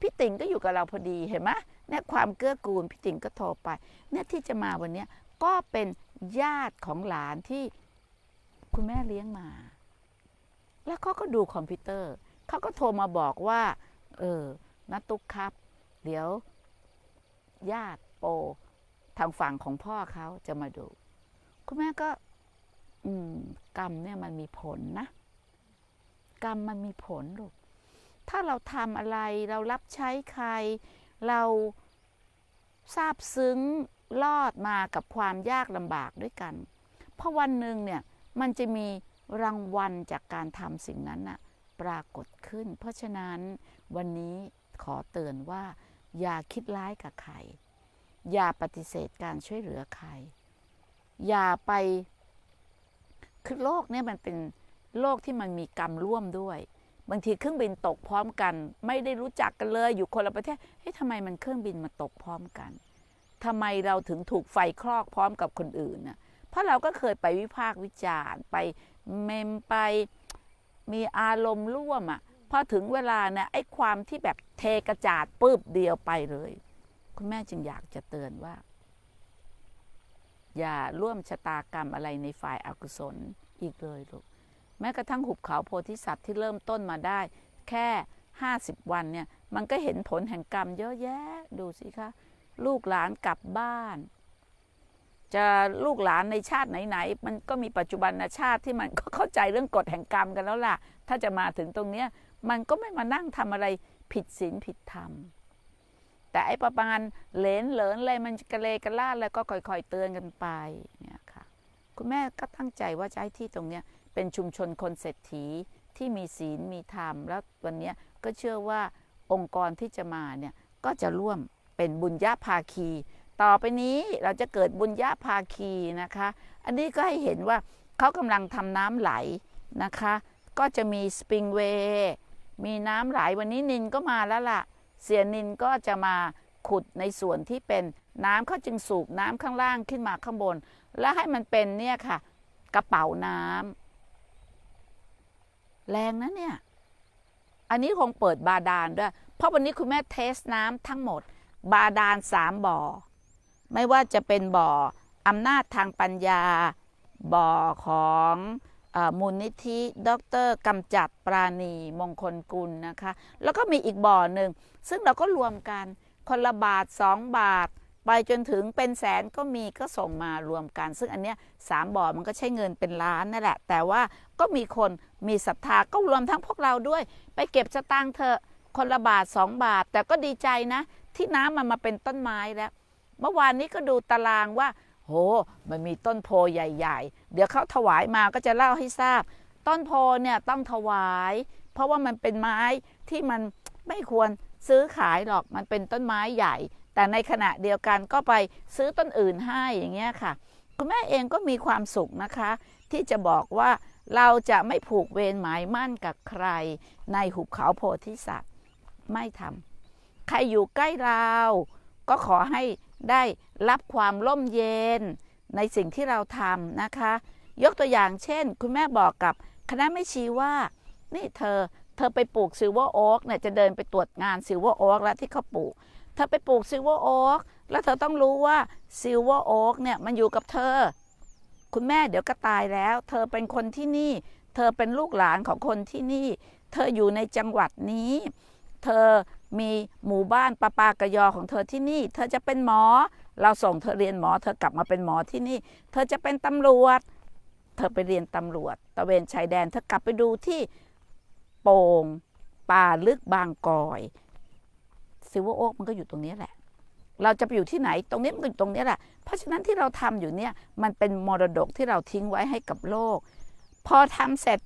พี่ติ๋งก็อยู่กับเราพอดีเห็นไหมเนี่ยความเกื้อกูลพี่ติ๋งก็โทรไป เนี่ยที่จะมาวันนี้ก็เป็นญาติของหลานที่ คุณแม่เลี้ยงมา แล้วเขาก็ดูคอมพิวเตอร์ เขาก็โทรมาบอกว่า เออนัตุกครับ เดี๋ยว ญาติโปทางฝั่งของพ่อเขาจะมาดู คุณแม่ก็ อืมกรรมเนี่ยมันมีผลนะ กรรมมันมีผลลูกถ้าเราทำอะไร เรารับใช้ใคร เราซาบซึ้งรอดมากับความยากลำบากด้วยกัน เพราะวันหนึ่งเนี่ย มันจะมีรางวัลจากการทำสิ่งนั้นน่ะปรากฏขึ้น เพราะฉะนั้นวันนี้ขอเตือนว่า อย่าคิดร้ายกับใครอย่าปฏิเสธการช่วยเหลือใครอย่าไปคือโลกเนี่ยมันเป็นโลกที่มันมีกรรมร่วมด้วยบางทีเครื่องบินตกพร้อมกัน ไม่ได้รู้จักกันเลย อยู่คนละประเทศเฮ้ยทำไมมันเครื่องบินมาตกพร้อมกัน ทำไมเราถึงถูกไฟคลอกพร้อมกับคนอื่นน่ะเพราะเราก็เคยไปวิพากษ์วิจารณ์ไปเมมไปมีอารมณ์ร่วมอะ่ะพอถึงเวลาเนี่ยไอ้ความที่แบบเทกระจาดปื๊บเดียวไปเลยคุณแม่จึงอยากจะเตือนว่า อย่าร่วมชะตากรรมอะไรในฝ่ายอากุศลอีกเลยลูกแม้กระทั่งหุบเขาโพธิสัตว์ที่เริ่มต้นมาได้ แค่ 50 วันเนี่ย มันก็เห็นผลแห่งกรรมเยอะแยะดูสิคะ ลูกหลานกลับบ้าน จะลูกหลานในชาติไหนๆมันก็มีปัจจุบันชาติที่มันก็เข้าใจเรื่องกฎแห่งกรรมกันแล้วล่ะ ถ้าจะมาถึงตรงเนี้ยมันก็ไม่มานั่งทำอะไรผิดศีลผิดธรรม แต่ไอ้ประมาณเหลนเหลินอะไรมันกระเลกระลาดแล้วก็ค่อยๆเตือนกันไปเนี่ยค่ะคุณแม่ก็ตั้งใจว่าจะให้ที่ตรงเนี้ยเป็นชุมชนคนเศรษฐีที่มีศีลมีธรรมแล้ววันนี้ก็เชื่อว่าองค์กรที่จะมา เนี่ย ก็จะร่วมเป็นบุญญาภาคี ต่อไปนี้เราจะเกิดบุญญาภาคีนะคะ อันนี้ก็ให้เห็นว่าเขากำลังทำน้ำไหลนะคะ ก็จะมีสปริงเวย์มีน้ำไหลวันนี้นินก็มาแล้วละ่ะ เสียนินก็จะมาขุดในส่วนที่เป็นน้ำเขาจึงสูบน้ำข้างล่างขึ้นมาข้างบน และให้มันเป็นเนี่ยค่ะกระเป๋าน้ำแรงนะเนี่ย อันนี้คงเปิดบาดาลด้วย เพราะวันนี้คุณแม่เทสน้ำทั้งหมด บาดาลสามบ่อ ไม่ว่าจะเป็นบ่ออำนาจทางปัญญาบ่อของอมูลนิธิดรกำจัดปราณีมงคลกุลนะคะ แล้วก็มีอีกบ่อหนึ่ง ซึ่งเราก็รวมกันคนละบาทสองบาทไปจนถึงเป็นแสนก็มีก็ส่งมารวมกันซึ่งอันเนี้ยสามบ่อมันก็ใช้เงินเป็นล้านนั่นแหละ แต่ว่าก็มีคนมีศรัทธาก็รวมทั้งพวกเราด้วย ไปเก็บสตางค์เถอะคนละบาทสองบาท แต่ก็ดีใจนะที่น้ำมันมาเป็นต้นไม้แล้ว เมื่อวานนี้ก็ดูตารางว่า โห มันมีต้นโพใหญ่ๆ เดี๋ยวเขาถวายมาก็จะเล่าให้ทราบ ต้นโพเนี่ยต้องถวาย เพราะว่ามันเป็นไม้ที่มันไม่ควรซื้อขายหรอกมันเป็นต้นไม้ใหญ่แต่ในขณะเดียวกันก็ไปซื้อต้นอื่นให้อย่างเงี้ยค่ะ คุณแม่เองก็มีความสุขนะคะ ที่จะบอกว่าเราจะไม่ผูกเวรหมายมั่นกับใคร ในหุบเขาโพธิสัตว์ไม่ทำใครอยู่ใกล้เราก็ขอให้ได้รับความร่มเย็นในสิ่งที่เราทำนะคะ ยกตัวอย่างเช่นคุณแม่บอกกับคณะไม่ชี้ว่า นี่เธอเธอไปปลูกซิลเวอร์โอ๊กเนี่ยจะเดินไปตรวจงานซิลเวอร์โอ๊กแล้วที่เขาปลูกเธอไปปลูกซิลเวอร์โอ๊กแล้วเธอต้องรู้ว่าซิลเวอร์โอ๊กเนี่ยมันอยู่กับเธอ คุณแม่เดี๋ยวก็ตายแล้ว เธอเป็นคนที่นี่ เธอเป็นลูกหลานของคนที่นี่ เธออยู่ในจังหวัดนี้ เธอมีหมู่บ้านปาปากยอของเธอที่นี่ เธอจะเป็นหมอ เราส่งเธอเรียนหมอ เธอกลับมาเป็นหมอที่นี่ เธอจะเป็นตำรวจ เธอไปเรียนตำรวจตะเวนชายแดน เธอกลับไปดูที่โป่งป่าลึกบางกอยซิลเวอร์โอ๊กมันก็อยู่ตรงนี้แหละ เราจะไปอยู่ที่ไหน ตรงนี้มันก็อยู่ตรงนี้แหละ เพราะฉะนั้นที่เราทำอยู่เนี่ย มันเป็นมรดกที่เราทิ้งไว้ให้กับโลก พอทำเสร็จ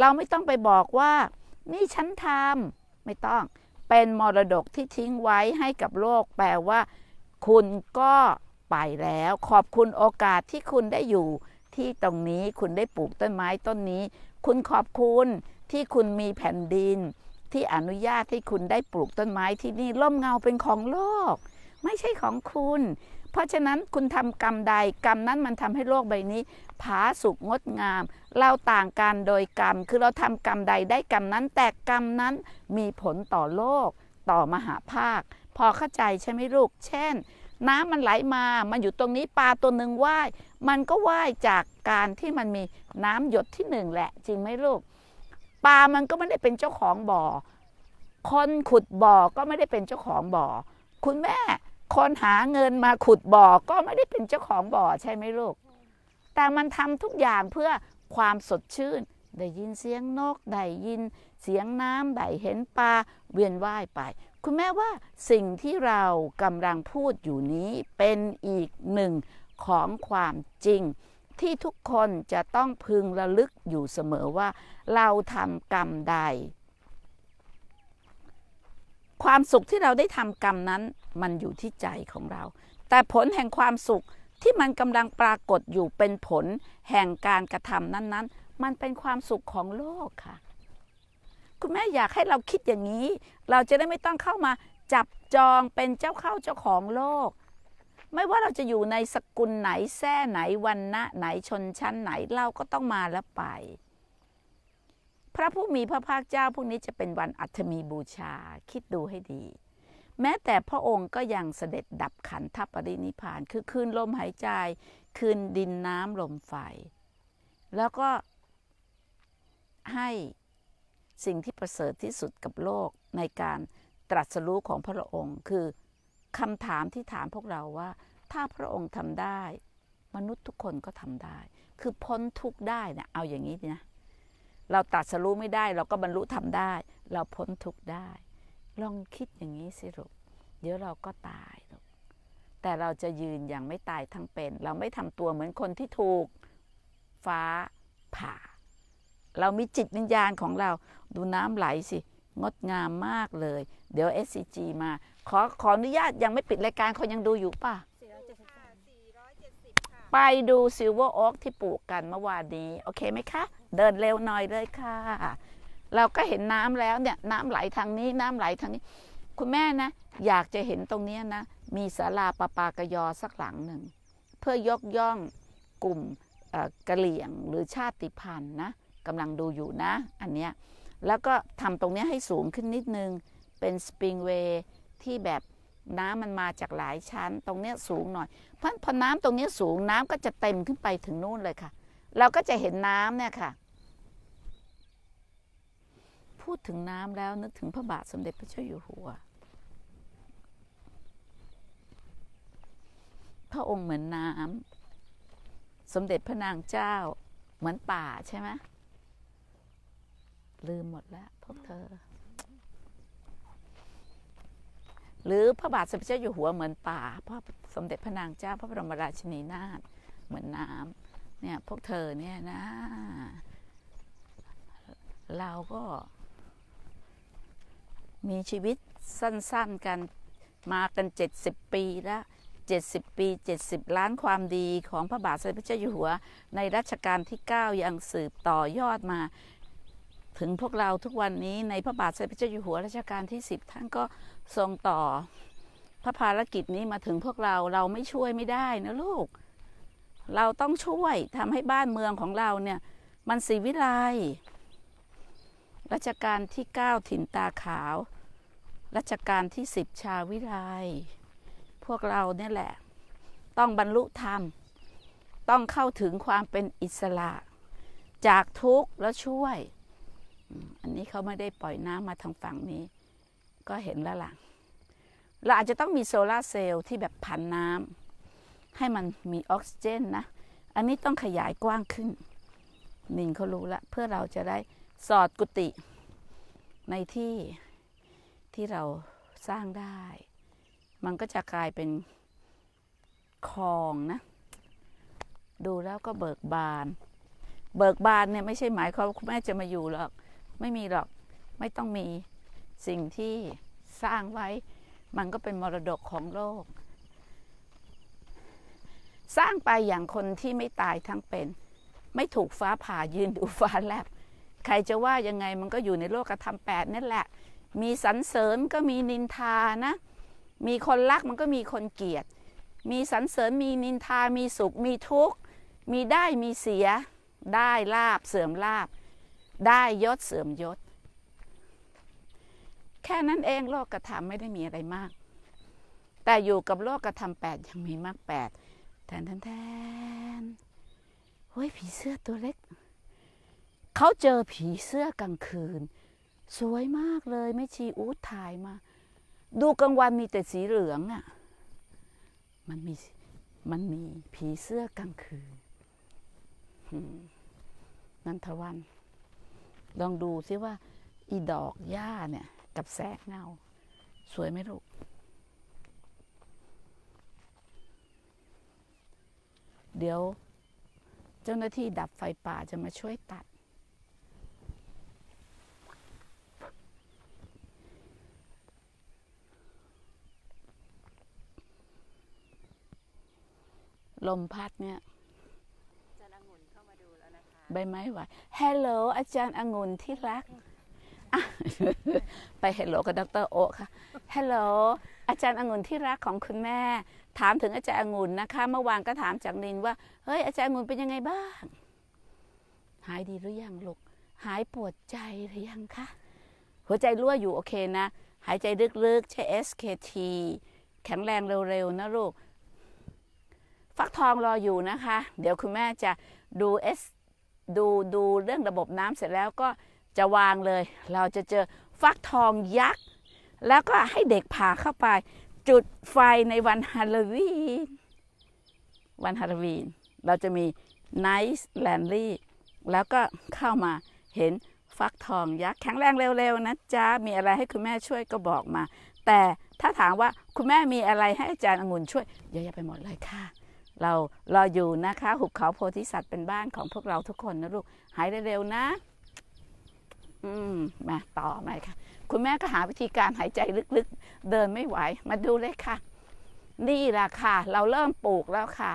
เราไม่ต้องไปบอกว่า นี่ฉันทำ ไม่ต้อง เป็นมรดกที่ทิ้งไว้ให้กับโลก แปลว่า คุณก็ไปแล้ว ขอบคุณโอกาสที่คุณได้อยู่ที่ตรงนี้ คุณได้ปลูกต้นไม้ต้นนี้ คุณขอบคุณที่คุณมีแผ่นดินที่อนุญาตให้คุณได้ปลูกต้นไม้ที่นี่ร่มเงาเป็นของโลก ไม่ใช่ของคุณ เพราะฉะนั้นคุณทำกรรมใดกรรมนั้นมันทำให้โลกใบนี้ ผาสุกงดงามเราต่างกันโดยกรรม คือเราทำกรรมใดได้กรรมนั้นแต่กรรมนั้นมีผลต่อโลกต่อมหาภาค พอเข้าใจใช่ไหมลูกเช่น น้ำมันไหลมามันอยู่ตรงนี้ปลาตัวหนึ่งว่ายมันก็ว่ายจากการที่มันมีน้ำหยดที่หนึ่งแหละจริงไหมลูกปลามันก็ไม่ได้เป็นเจ้าของบ่อ คนขุดบ่อ ก็ไม่ได้เป็นเจ้าของบ่อ คุณแม่ คนหาเงินมาขุดบ่อ ก็ไม่ได้เป็นเจ้าของบ่อ ใช่ไหมลูก แต่มันทำทุกอย่างเพื่อความสดชื่น ได้ยินเสียงนก ได้ยิน เสียงน้ำได้เห็นปลา เวียนว่ายไป คุณแม่ว่าสิ่งที่เรากำลังพูดอยู่นี้เป็นอีกหนึ่งของความจริงที่ทุกคนจะต้องพึงระลึกอยู่เสมอว่า เราทำกรรมใด ความสุขที่เราได้ทำกรรมนั้น มันอยู่ที่ใจของเรา แต่ผลแห่งความสุขที่มันกำลังปรากฏอยู่เป็นผลแห่งการกระทำนั้น ๆ มันเป็นความสุขของโลกค่ะ คุณแม่อยากให้เราคิดอย่างนี้ เราจะได้ไม่ต้องเข้ามาจับจองเป็นเจ้าเข้าเจ้าของโลกไม่ว่าเราจะอยู่ในสกุลไหนแท่ไหนวันณะไหนชนชั้นไหน เราก็ต้องมาและไป พระผู้มีพระภาคเจ้าพวกนี้จะเป็นวันอัฐมีบูชาคิดดูให้ดี แม้แต่พระองค์ก็ยังเสด็จดับขันทัปรินิพาน คือคืนลมหายใจคืนดินน้ำลมไฟ แล้วก็ให้สิ่งที่ประเสริฐที่สุดกับโลกในการตรัสรู้ของพระองค์คือคำถามที่ถามพวกเราว่า ถ้าพระองค์ทำได้ มนุษย์ทุกคนก็ทำได้ คือพ้นทุกได้เนะเอาอย่างนี้นะ เราตัดสรู้ไม่ได้ เราก็บรรลุทำได้ เราพ้นทุกได้ลองคิดอย่างนี้สิลูกเดี๋ยวเราก็ตายลูกแต่เราจะยืนอย่างไม่ตายทั้งเป็น เราไม่ทำตัวเหมือนคนที่ถูกฟ้าผ่า เรามีจิตวิญญาณของเราดูน้ำไหลสิงดงามมากเลย เดี๋ยว SCG มา ขอ ขออนุญาตยังไม่ปิดรายการเขายังดูอยู่ป่ะ ไปดูซิลเวอร์โอ๊กที่ปลูกกันเมื่อวานนี้โอเคไหมคะ เดินเร็วหน่อยเลยค่ะ เราก็เห็นน้ำแล้วเนี่ย น้ำไหลทางนี้ น้ำไหลทางนี้ คุณแม่นะ อยากจะเห็นตรงนี้นะ มีศาลาปะปากยอสักหลังหนึ่ง เพื่อยกย่องกลุ่มกะเหลี่ยงหรือชาติพันธุ์นะกำลังดูอยู่นะ อันเนี้ยแล้วก็ทำตรงนี้ให้สูงขึ้นนิดนึง เป็นสปริงเวย์ที่แบบน้ำมันมาจากหลายชั้น ตรงนี้สูงหน่อย เพราะพอน้ำตรงนี้สูงน้ำก็จะเต็มขึ้นไปถึงนู่นเลยค่ะ เราก็จะเห็นน้ำเนี่ยค่ะ พูดถึงน้ำแล้วนึกถึงพระบาทสมเด็จพระเจ้าอยู่หัว พระองค์เหมือนน้ำสมเด็จพระนางเจ้าเหมือนป่าใช่ไหมลืมหมดแล้วพวกเธอ หรือพระบาทสมเด็จเจ้าอยู่หัว เหมือนป่าพระสมเด็จพระนางเจ้า พระบรมราชินีนาถเหมือนน้ำเนี่ยพวกเธอเนี่ยนะ เราก็มีชีวิตสั้นๆกันมากันเจ็ดสิบปีแล้วเจ็ดสิบปีเจ็ดสิบล้านความดีของพระบาทสมเด็จพระเจ้าอยู่หัว ในรัชกาลที่เก้ายังสืบต่อยอดมาถึงพวกเราทุกวันนี้ในพระบาทสมเด็จพระเจ้าอยู่หัวรัชกาลที่สิบท่านก็ทรงต่อพระภารกิจนี้มาถึงพวกเราเราไม่ช่วยไม่ได้นะลูก เราต้องช่วยทำให้บ้านเมืองของเราเนี่ยมันสีวิไลรัชกาลที่เก้าถิ่นตาขาวรัชกาลที่สิบชาวิไลพวกเราเนี่ยแหละ ต้องบรรลุธรรม ต้องเข้าถึงความเป็นอิสระ จากทุกข์แล้วช่วยอันนี้เขาไม่ได้ปล่อยน้ำมาทางฝั่งนี้ ก็เห็นแล้วล่ะเราอาจจะต้องมีโซลาเซลล์ที่แบบผันน้ำให้มันมีออกซิเจนนะ อันนี้ต้องขยายกว้างขึ้นนินเขารู้ละเพื่อเราจะได้สอดกุฏิในที่ที่เราสร้างได้ มันก็จะกลายเป็นคลองนะ ดูแล้วก็เบิกบาน เบิกบานเนี่ยไม่ใช่หมายความว่าคุณแม่จะมาอยู่หรอกไม่มีหรอก ไม่ต้องมีสิ่งที่สร้างไว้ มันก็เป็นมรดกของโลก สร้างไปอย่างคนที่ไม่ตายทั้งเป็น ไม่ถูกฟ้าผ่า ยืนดูฟ้าแลบ ใครจะว่ายังไงมันก็อยู่ในโลกกระทำแปดนั่นแหละ มีสรรเสริญก็มีนินทานะ มีคนรักมันก็มีคนเกลียด มีสรรเสริญมีนินทา มีสุข มีทุกข์ มีได้มีเสีย ได้ลาบเสื่อมลาบได้ยศเสื่อมยศ แค่นั้นเองโลกกระทำไม่ได้มีอะไรมาก แต่อยู่กับโลกกระทำแปดยังมีมากแปดแทนแทนเฮ้ยผีเสื้อตัวเล็ก เขาเจอผีเสื้อกลางคืน สวยมากเลย ไม่ชีอูดถ่ายมา ดูกลางวันมีแต่สีเหลืองอะ่ะ มันมี มันมีผีเสื้อกลางคืน นันทวันลองดูซิว่าอีดอกหญ้าเนี่ย กับแสงเงาสวยไหมลูก เดี๋ยว เจ้าหน้าที่ดับไฟป่าจะมาช่วยตัด ลมพัดเนี่ยใบไม้ไหวฮัลโหลอาจารย์องุ่นที่รัก ไปฮัลโหล กับดรโอค่ะฮัลโหลอาจารย์องุ่นที่รักของคุณแม่ ถามถึงอาจารย์องุ่นนะคะ เมื่อวานก็ถามจากนินว่า เฮ้ย อาจารย์องุ่นเป็นยังไงบ้าง หายดีหรือยังลูก หายปวดใจหรือยังคะ หัวใจรั่วอยู่โอเคนะ หายใจลึกๆ ใช้ SKT แข็งแรงเร็วๆนะลูกฟักทองรออยู่นะคะ เดี๋ยวคุณแม่จะดู S ดูดูเรื่องระบบน้ำเสร็จแล้วก็จะวางเลย เราจะเจอฟักทองยักษ์แล้วก็ให้เด็กผ่าเข้าไป จุดไฟในวันฮาโลวีนวันฮาโลวีนเราจะมีไนท์แลนดี่แล้วก็เข้ามาเห็นฟักทองยักษ์แข็งแรงเร็วๆนะจ๊ะมีอะไรให้คุณแม่ช่วยก็บอกมา แต่ถ้าถามว่าคุณแม่มีอะไรให้อาจารย์องุ่นช่วยเยอะอยาไปหมดเลยค่ะเรา เราอยู่นะคะ หุบเขาโพธิสัตว์เป็นบ้านของพวกเราทุกคนนะลูก หายเร็วๆนะ อืมมาต่อมาค่ะ คุณแม่ก็หาวิธีการหายใจลึกๆ เดินไม่ไหว มาดูเลยค่ะ นี่แหละค่ะ เราเริ่มปลูกแล้วค่ะ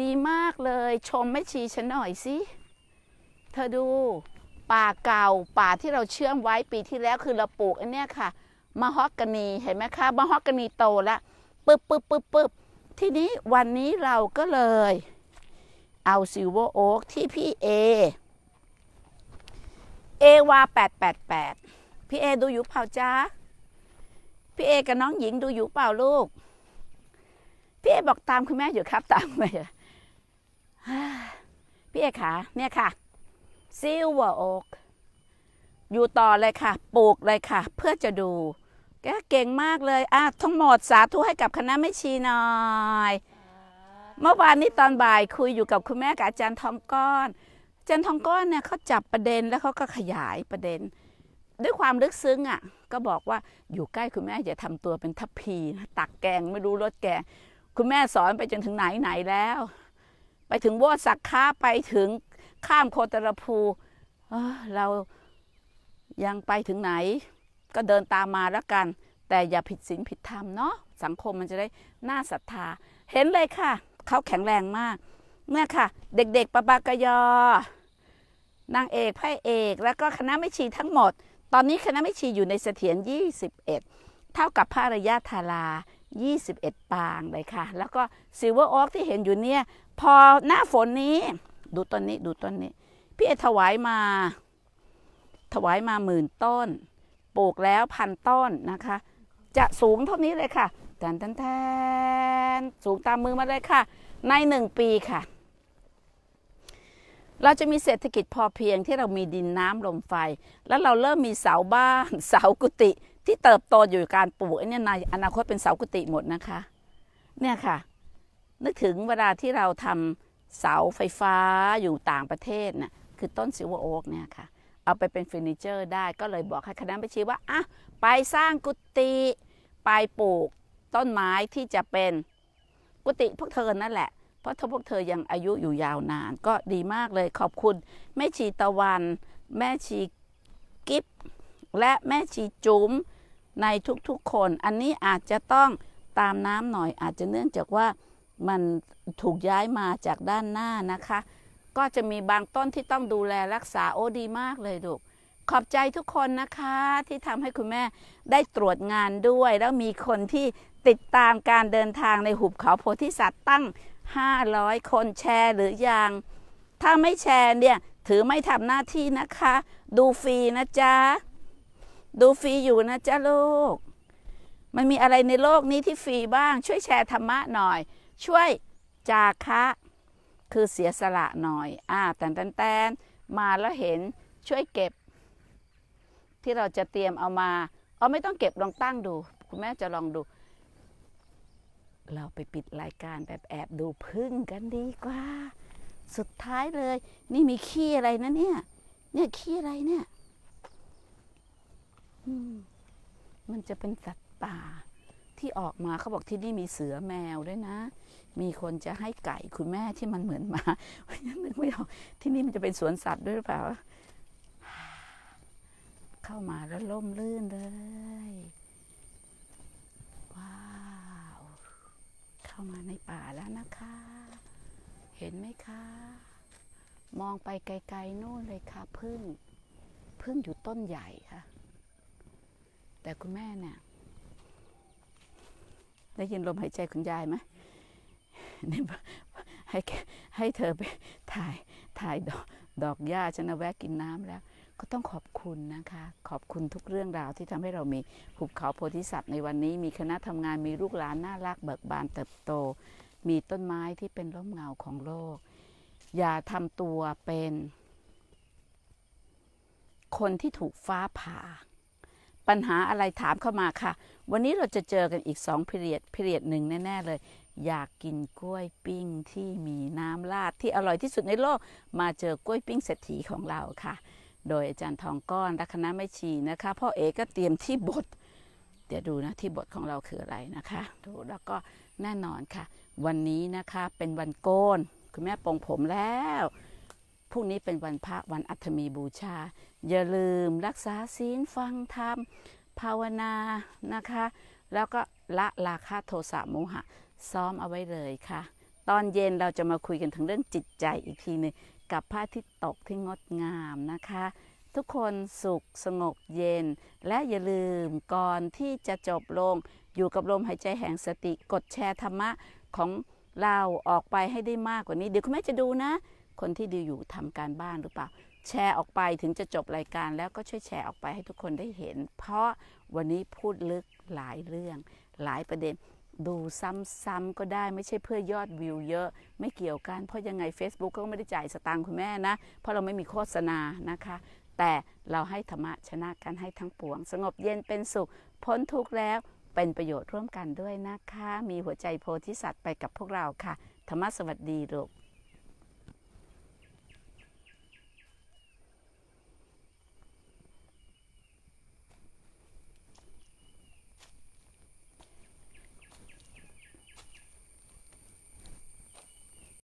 ดีมากเลย ชมไม่ชีฉันหน่อยสิ เธอดู ป่าเก่า ป่าที่เราเชื่อมไว้ปีที่แล้วคือเราปลูกอันเนี้ยค่ะ มะฮอกกานี เห็นไหมคะ มะฮอกกานีโตแล้วปึ๊บปึ๊บปึ๊บปึ๊บทีนี้วันนี้เราก็เลยเอาซิลเวอร์โอ๊กที่พี่เอ เอวาแปดแปดแปดพี่เอดูอยู่เปล่าจ้าพี่เอกับน้องหญิงดูอยู่เปล่าลูก พี่เอบอกตามคุณแม่อยู่ครับตามไปพี่เอขาเนี่ยค่ะซิลเวอร์โอ๊กอยู่ต่อเลยค่ะ ปลูกเลยค่ะ เพื่อจะดูแกเก่งมากเลยอ่ะทั้งหมดสาธุให้กับคณะแม่ชีหน่อย เมื่อวานนี้ตอนบ่ายคุยอยู่กับคุณแม่กับอาจารย์ทองก้อน อาจารย์ทองก้อนเนี่ยเขาจับประเด็นแล้วเขาก็ขยายประเด็น ด้วยความลึกซึ้งอ่ะ ก็บอกว่าอยู่ใกล้คุณแม่อย่าทำตัวเป็นทัพพีตักแกงไม่รู้รสแกงคุณแม่สอนไปจนถึงไหนไหนแล้ว ไปถึงวอดสักค้าไปถึงข้ามโคตรภูเรายังไปถึงไหนก็เดินตามมาแล้วกัน แต่อย่าผิดศีลผิดธรรมเนาะ สังคมมันจะได้น่าศรัทธา เห็นเลยค่ะ เขาแข็งแรงมากเนี่ยค่ะ เด็กๆ ปะปากยอนางเอกพ่เอก แล้วก็คณะไม่ชีทั้งหมด ตอนนี้คณะไม่ชีอยู่ในเสถียร21 เท่ากับพระรยาธารา 21 ปางเลยค่ะ แล้วก็ซิลเวอร์ออคที่เห็นอยู่เนี่ย พอหน้าฝนนี้ ดูต้นนี้ ดูต้นนี้ พี่เอถวายมา ถวายมาหมื่นต้นปลูกแล้วพันต้นนะคะ จะสูงเท่านี้เลยค่ะแตนแตนสูงตามมือมาเลยค่ะ ในหนึ่งปีค่ะ เราจะมีเศรษฐกิจพอเพียงที่เรามีดินน้ำลมไฟ แล้วเราเริ่มมีเสาบ้านเสากุฏิที่เติบโตอยู่การปลูกเนี่ยในอนาคตเป็นเสากุฏิหมดนะคะเนี่ยค่ะ นึกถึงเวลาที่เราทำเสาไฟฟ้าอยู่ต่างประเทศนะ่ะคือต้นซิวโอ๊กเนี่ยค่ะเอาไปเป็นเฟอร์นิเจอร์ได้ก็เลยบอกให้คณะบัญชีว่าอ่ะไปสร้างกุฏิไปปลูกต้นไม้ที่จะเป็นกุฏิพวกเธอนั่นแหละ เพราะถ้าพวกเธอยังอายุอยู่ยาวนาน ก็ดีมากเลยขอบคุณ แม่ชีตะวัน แม่ชีกิฟและแม่ชีจุ๋มในทุกๆคน อันนี้อาจจะต้องตามน้ำหน่อย อาจจะเนื่องจากว่ามันถูกย้ายมาจากด้านหน้านะคะก็จะมีบางต้นที่ต้องดูแลรักษา โอ้ดีมากเลยลูกขอบใจทุกคนนะคะที่ทำให้คุณแม่ได้ตรวจงานด้วย แล้วมีคนที่ติดตามการเดินทางในหุบเขาโพธิสัตว์ตั้ง 500 คนแชร์หรืออยังถ้าไม่แชร์เนี่ยถือไม่ทำหน้าที่นะคะ ดูฟรีนะจ๊ะ ดูฟรีอยู่นะจ๊ะลูก มันมีอะไรในโลกนี้ที่ฟรีบ้าง ช่วยแชร์ธรรมะหน่อย ช่วยจาคะคือเสียสละหน่อย อ่า แตนแตนมาแล้วเห็นช่วยเก็บที่เราจะเตรียมเอามา เอาไม่ต้องเก็บลองตั้งดู คุณแม่จะลองดู เราไปปิดรายการแบบแอบดูพึ่งกันดีกว่า สุดท้ายเลย นี่มีขี้อะไรนะเนี่ย เนี่ยขี้อะไรเนี่ยมันจะเป็นสัตว์ป่า ที่ออกมาเขาบอกที่นี่มีเสือแมวด้วยนะมีคนจะให้ไก่คุณแม่ที่มันเหมือนหมานึกไม่ออกที่นี่มันจะเป็นสวนสัตว์ด้วยหรือเปล่า เข้ามาแล้วล่มลื่นเลย ว้าวเข้ามาในป่าแล้วนะคะ เห็นไหมคะ มองไปไกลๆนู่นเลยค่ะพึ่งพึ่งอยู่ต้นใหญ่ค่ะ แต่คุณแม่เนี่ย ได้ยินลมหายใจคุณยายไหมให้ให้เธอไปถ่ายถ่ายดอกดอกหญ้าฉันแวะกินน้ำแล้ว ก็ต้องขอบคุณนะคะ ขอบคุณทุกเรื่องราวที่ทำให้เรามีภูเขาโพธิสัตว์ในวันนี้มีคณะทำงานมีลูกหลานน่ารักเบิกบานเติบโต มีต้นไม้ที่เป็นร่มเงาของโลก อย่าทำตัวเป็น คนที่ถูกฟ้าผ่า ปัญหาอะไรถามเข้ามาค่ะ วันนี้เราจะเจอกันอีกสองพิเรียดพิเรียดหนึ่งแน่ๆเลยอยากกินกล้วยปิ้งที่มีน้ำราดที่อร่อยที่สุดในโลก มาเจอกล้วยปิ้งเศรษฐีของเราค่ะ โดยอาจารย์ทองก้อนรัคณะไม่ชีนะคะพ่อเอกก็เตรียมที่บทเดี๋ยวดูนะที่บทของเราคืออะไรนะคะดูแล้วก็แน่นอนค่ะ วันนี้นะคะเป็นวันโกนคุณแม่ปองผมแล้วพรุ่งนี้เป็นวันพระวันอัฐมีบูชา อย่าลืม รักษาศีลฟังธรรมภาวนานะคะ แล้วก็ละราคะโทสะโมหะซ้อมเอาไว้เลยค่ะ ตอนเย็นเราจะมาคุยกัน ถึงเรื่องจิตใจอีกทีหนึ่งกับพระอาทิตย์ตกที่งดงามนะคะ ทุกคนสุขสงบเย็น และอย่าลืมก่อนที่จะจบลงอยู่กับ ลมหายใจแห่งสติกดแชร์ธรรมะของเราออกไปให้ได้มากกว่านี้ เดี๋ยวคุณแม่จะดูนะ คนที่ดูอยู่ทำการบ้านหรือเปล่า แชร์ออกไปถึงจะจบรายการ แล้วก็ช่วยแชร์ออกไปให้ทุกคนได้เห็น เพราะวันนี้พูดลึกหลายเรื่องหลายประเด็นดูซ้ำๆก็ได้ไม่ใช่เพื่อยอดวิวเยอะ ไม่เกี่ยวกัน เพราะยังไง Facebook ก็ไม่ได้จ่ายสตางค์คุณแม่นะ เพราะเราไม่มีโฆษณานะคะ แต่เราให้ธรรมะชนะกันให้ทั้งปวงสงบเย็นเป็นสุขพ้นทุกข์แล้วเป็นประโยชน์ร่วมกันด้วยนะคะ มีหัวใจโพธิสัตว์ไปกับพวกเราค่ะ ธรรมะสวัสดีลูก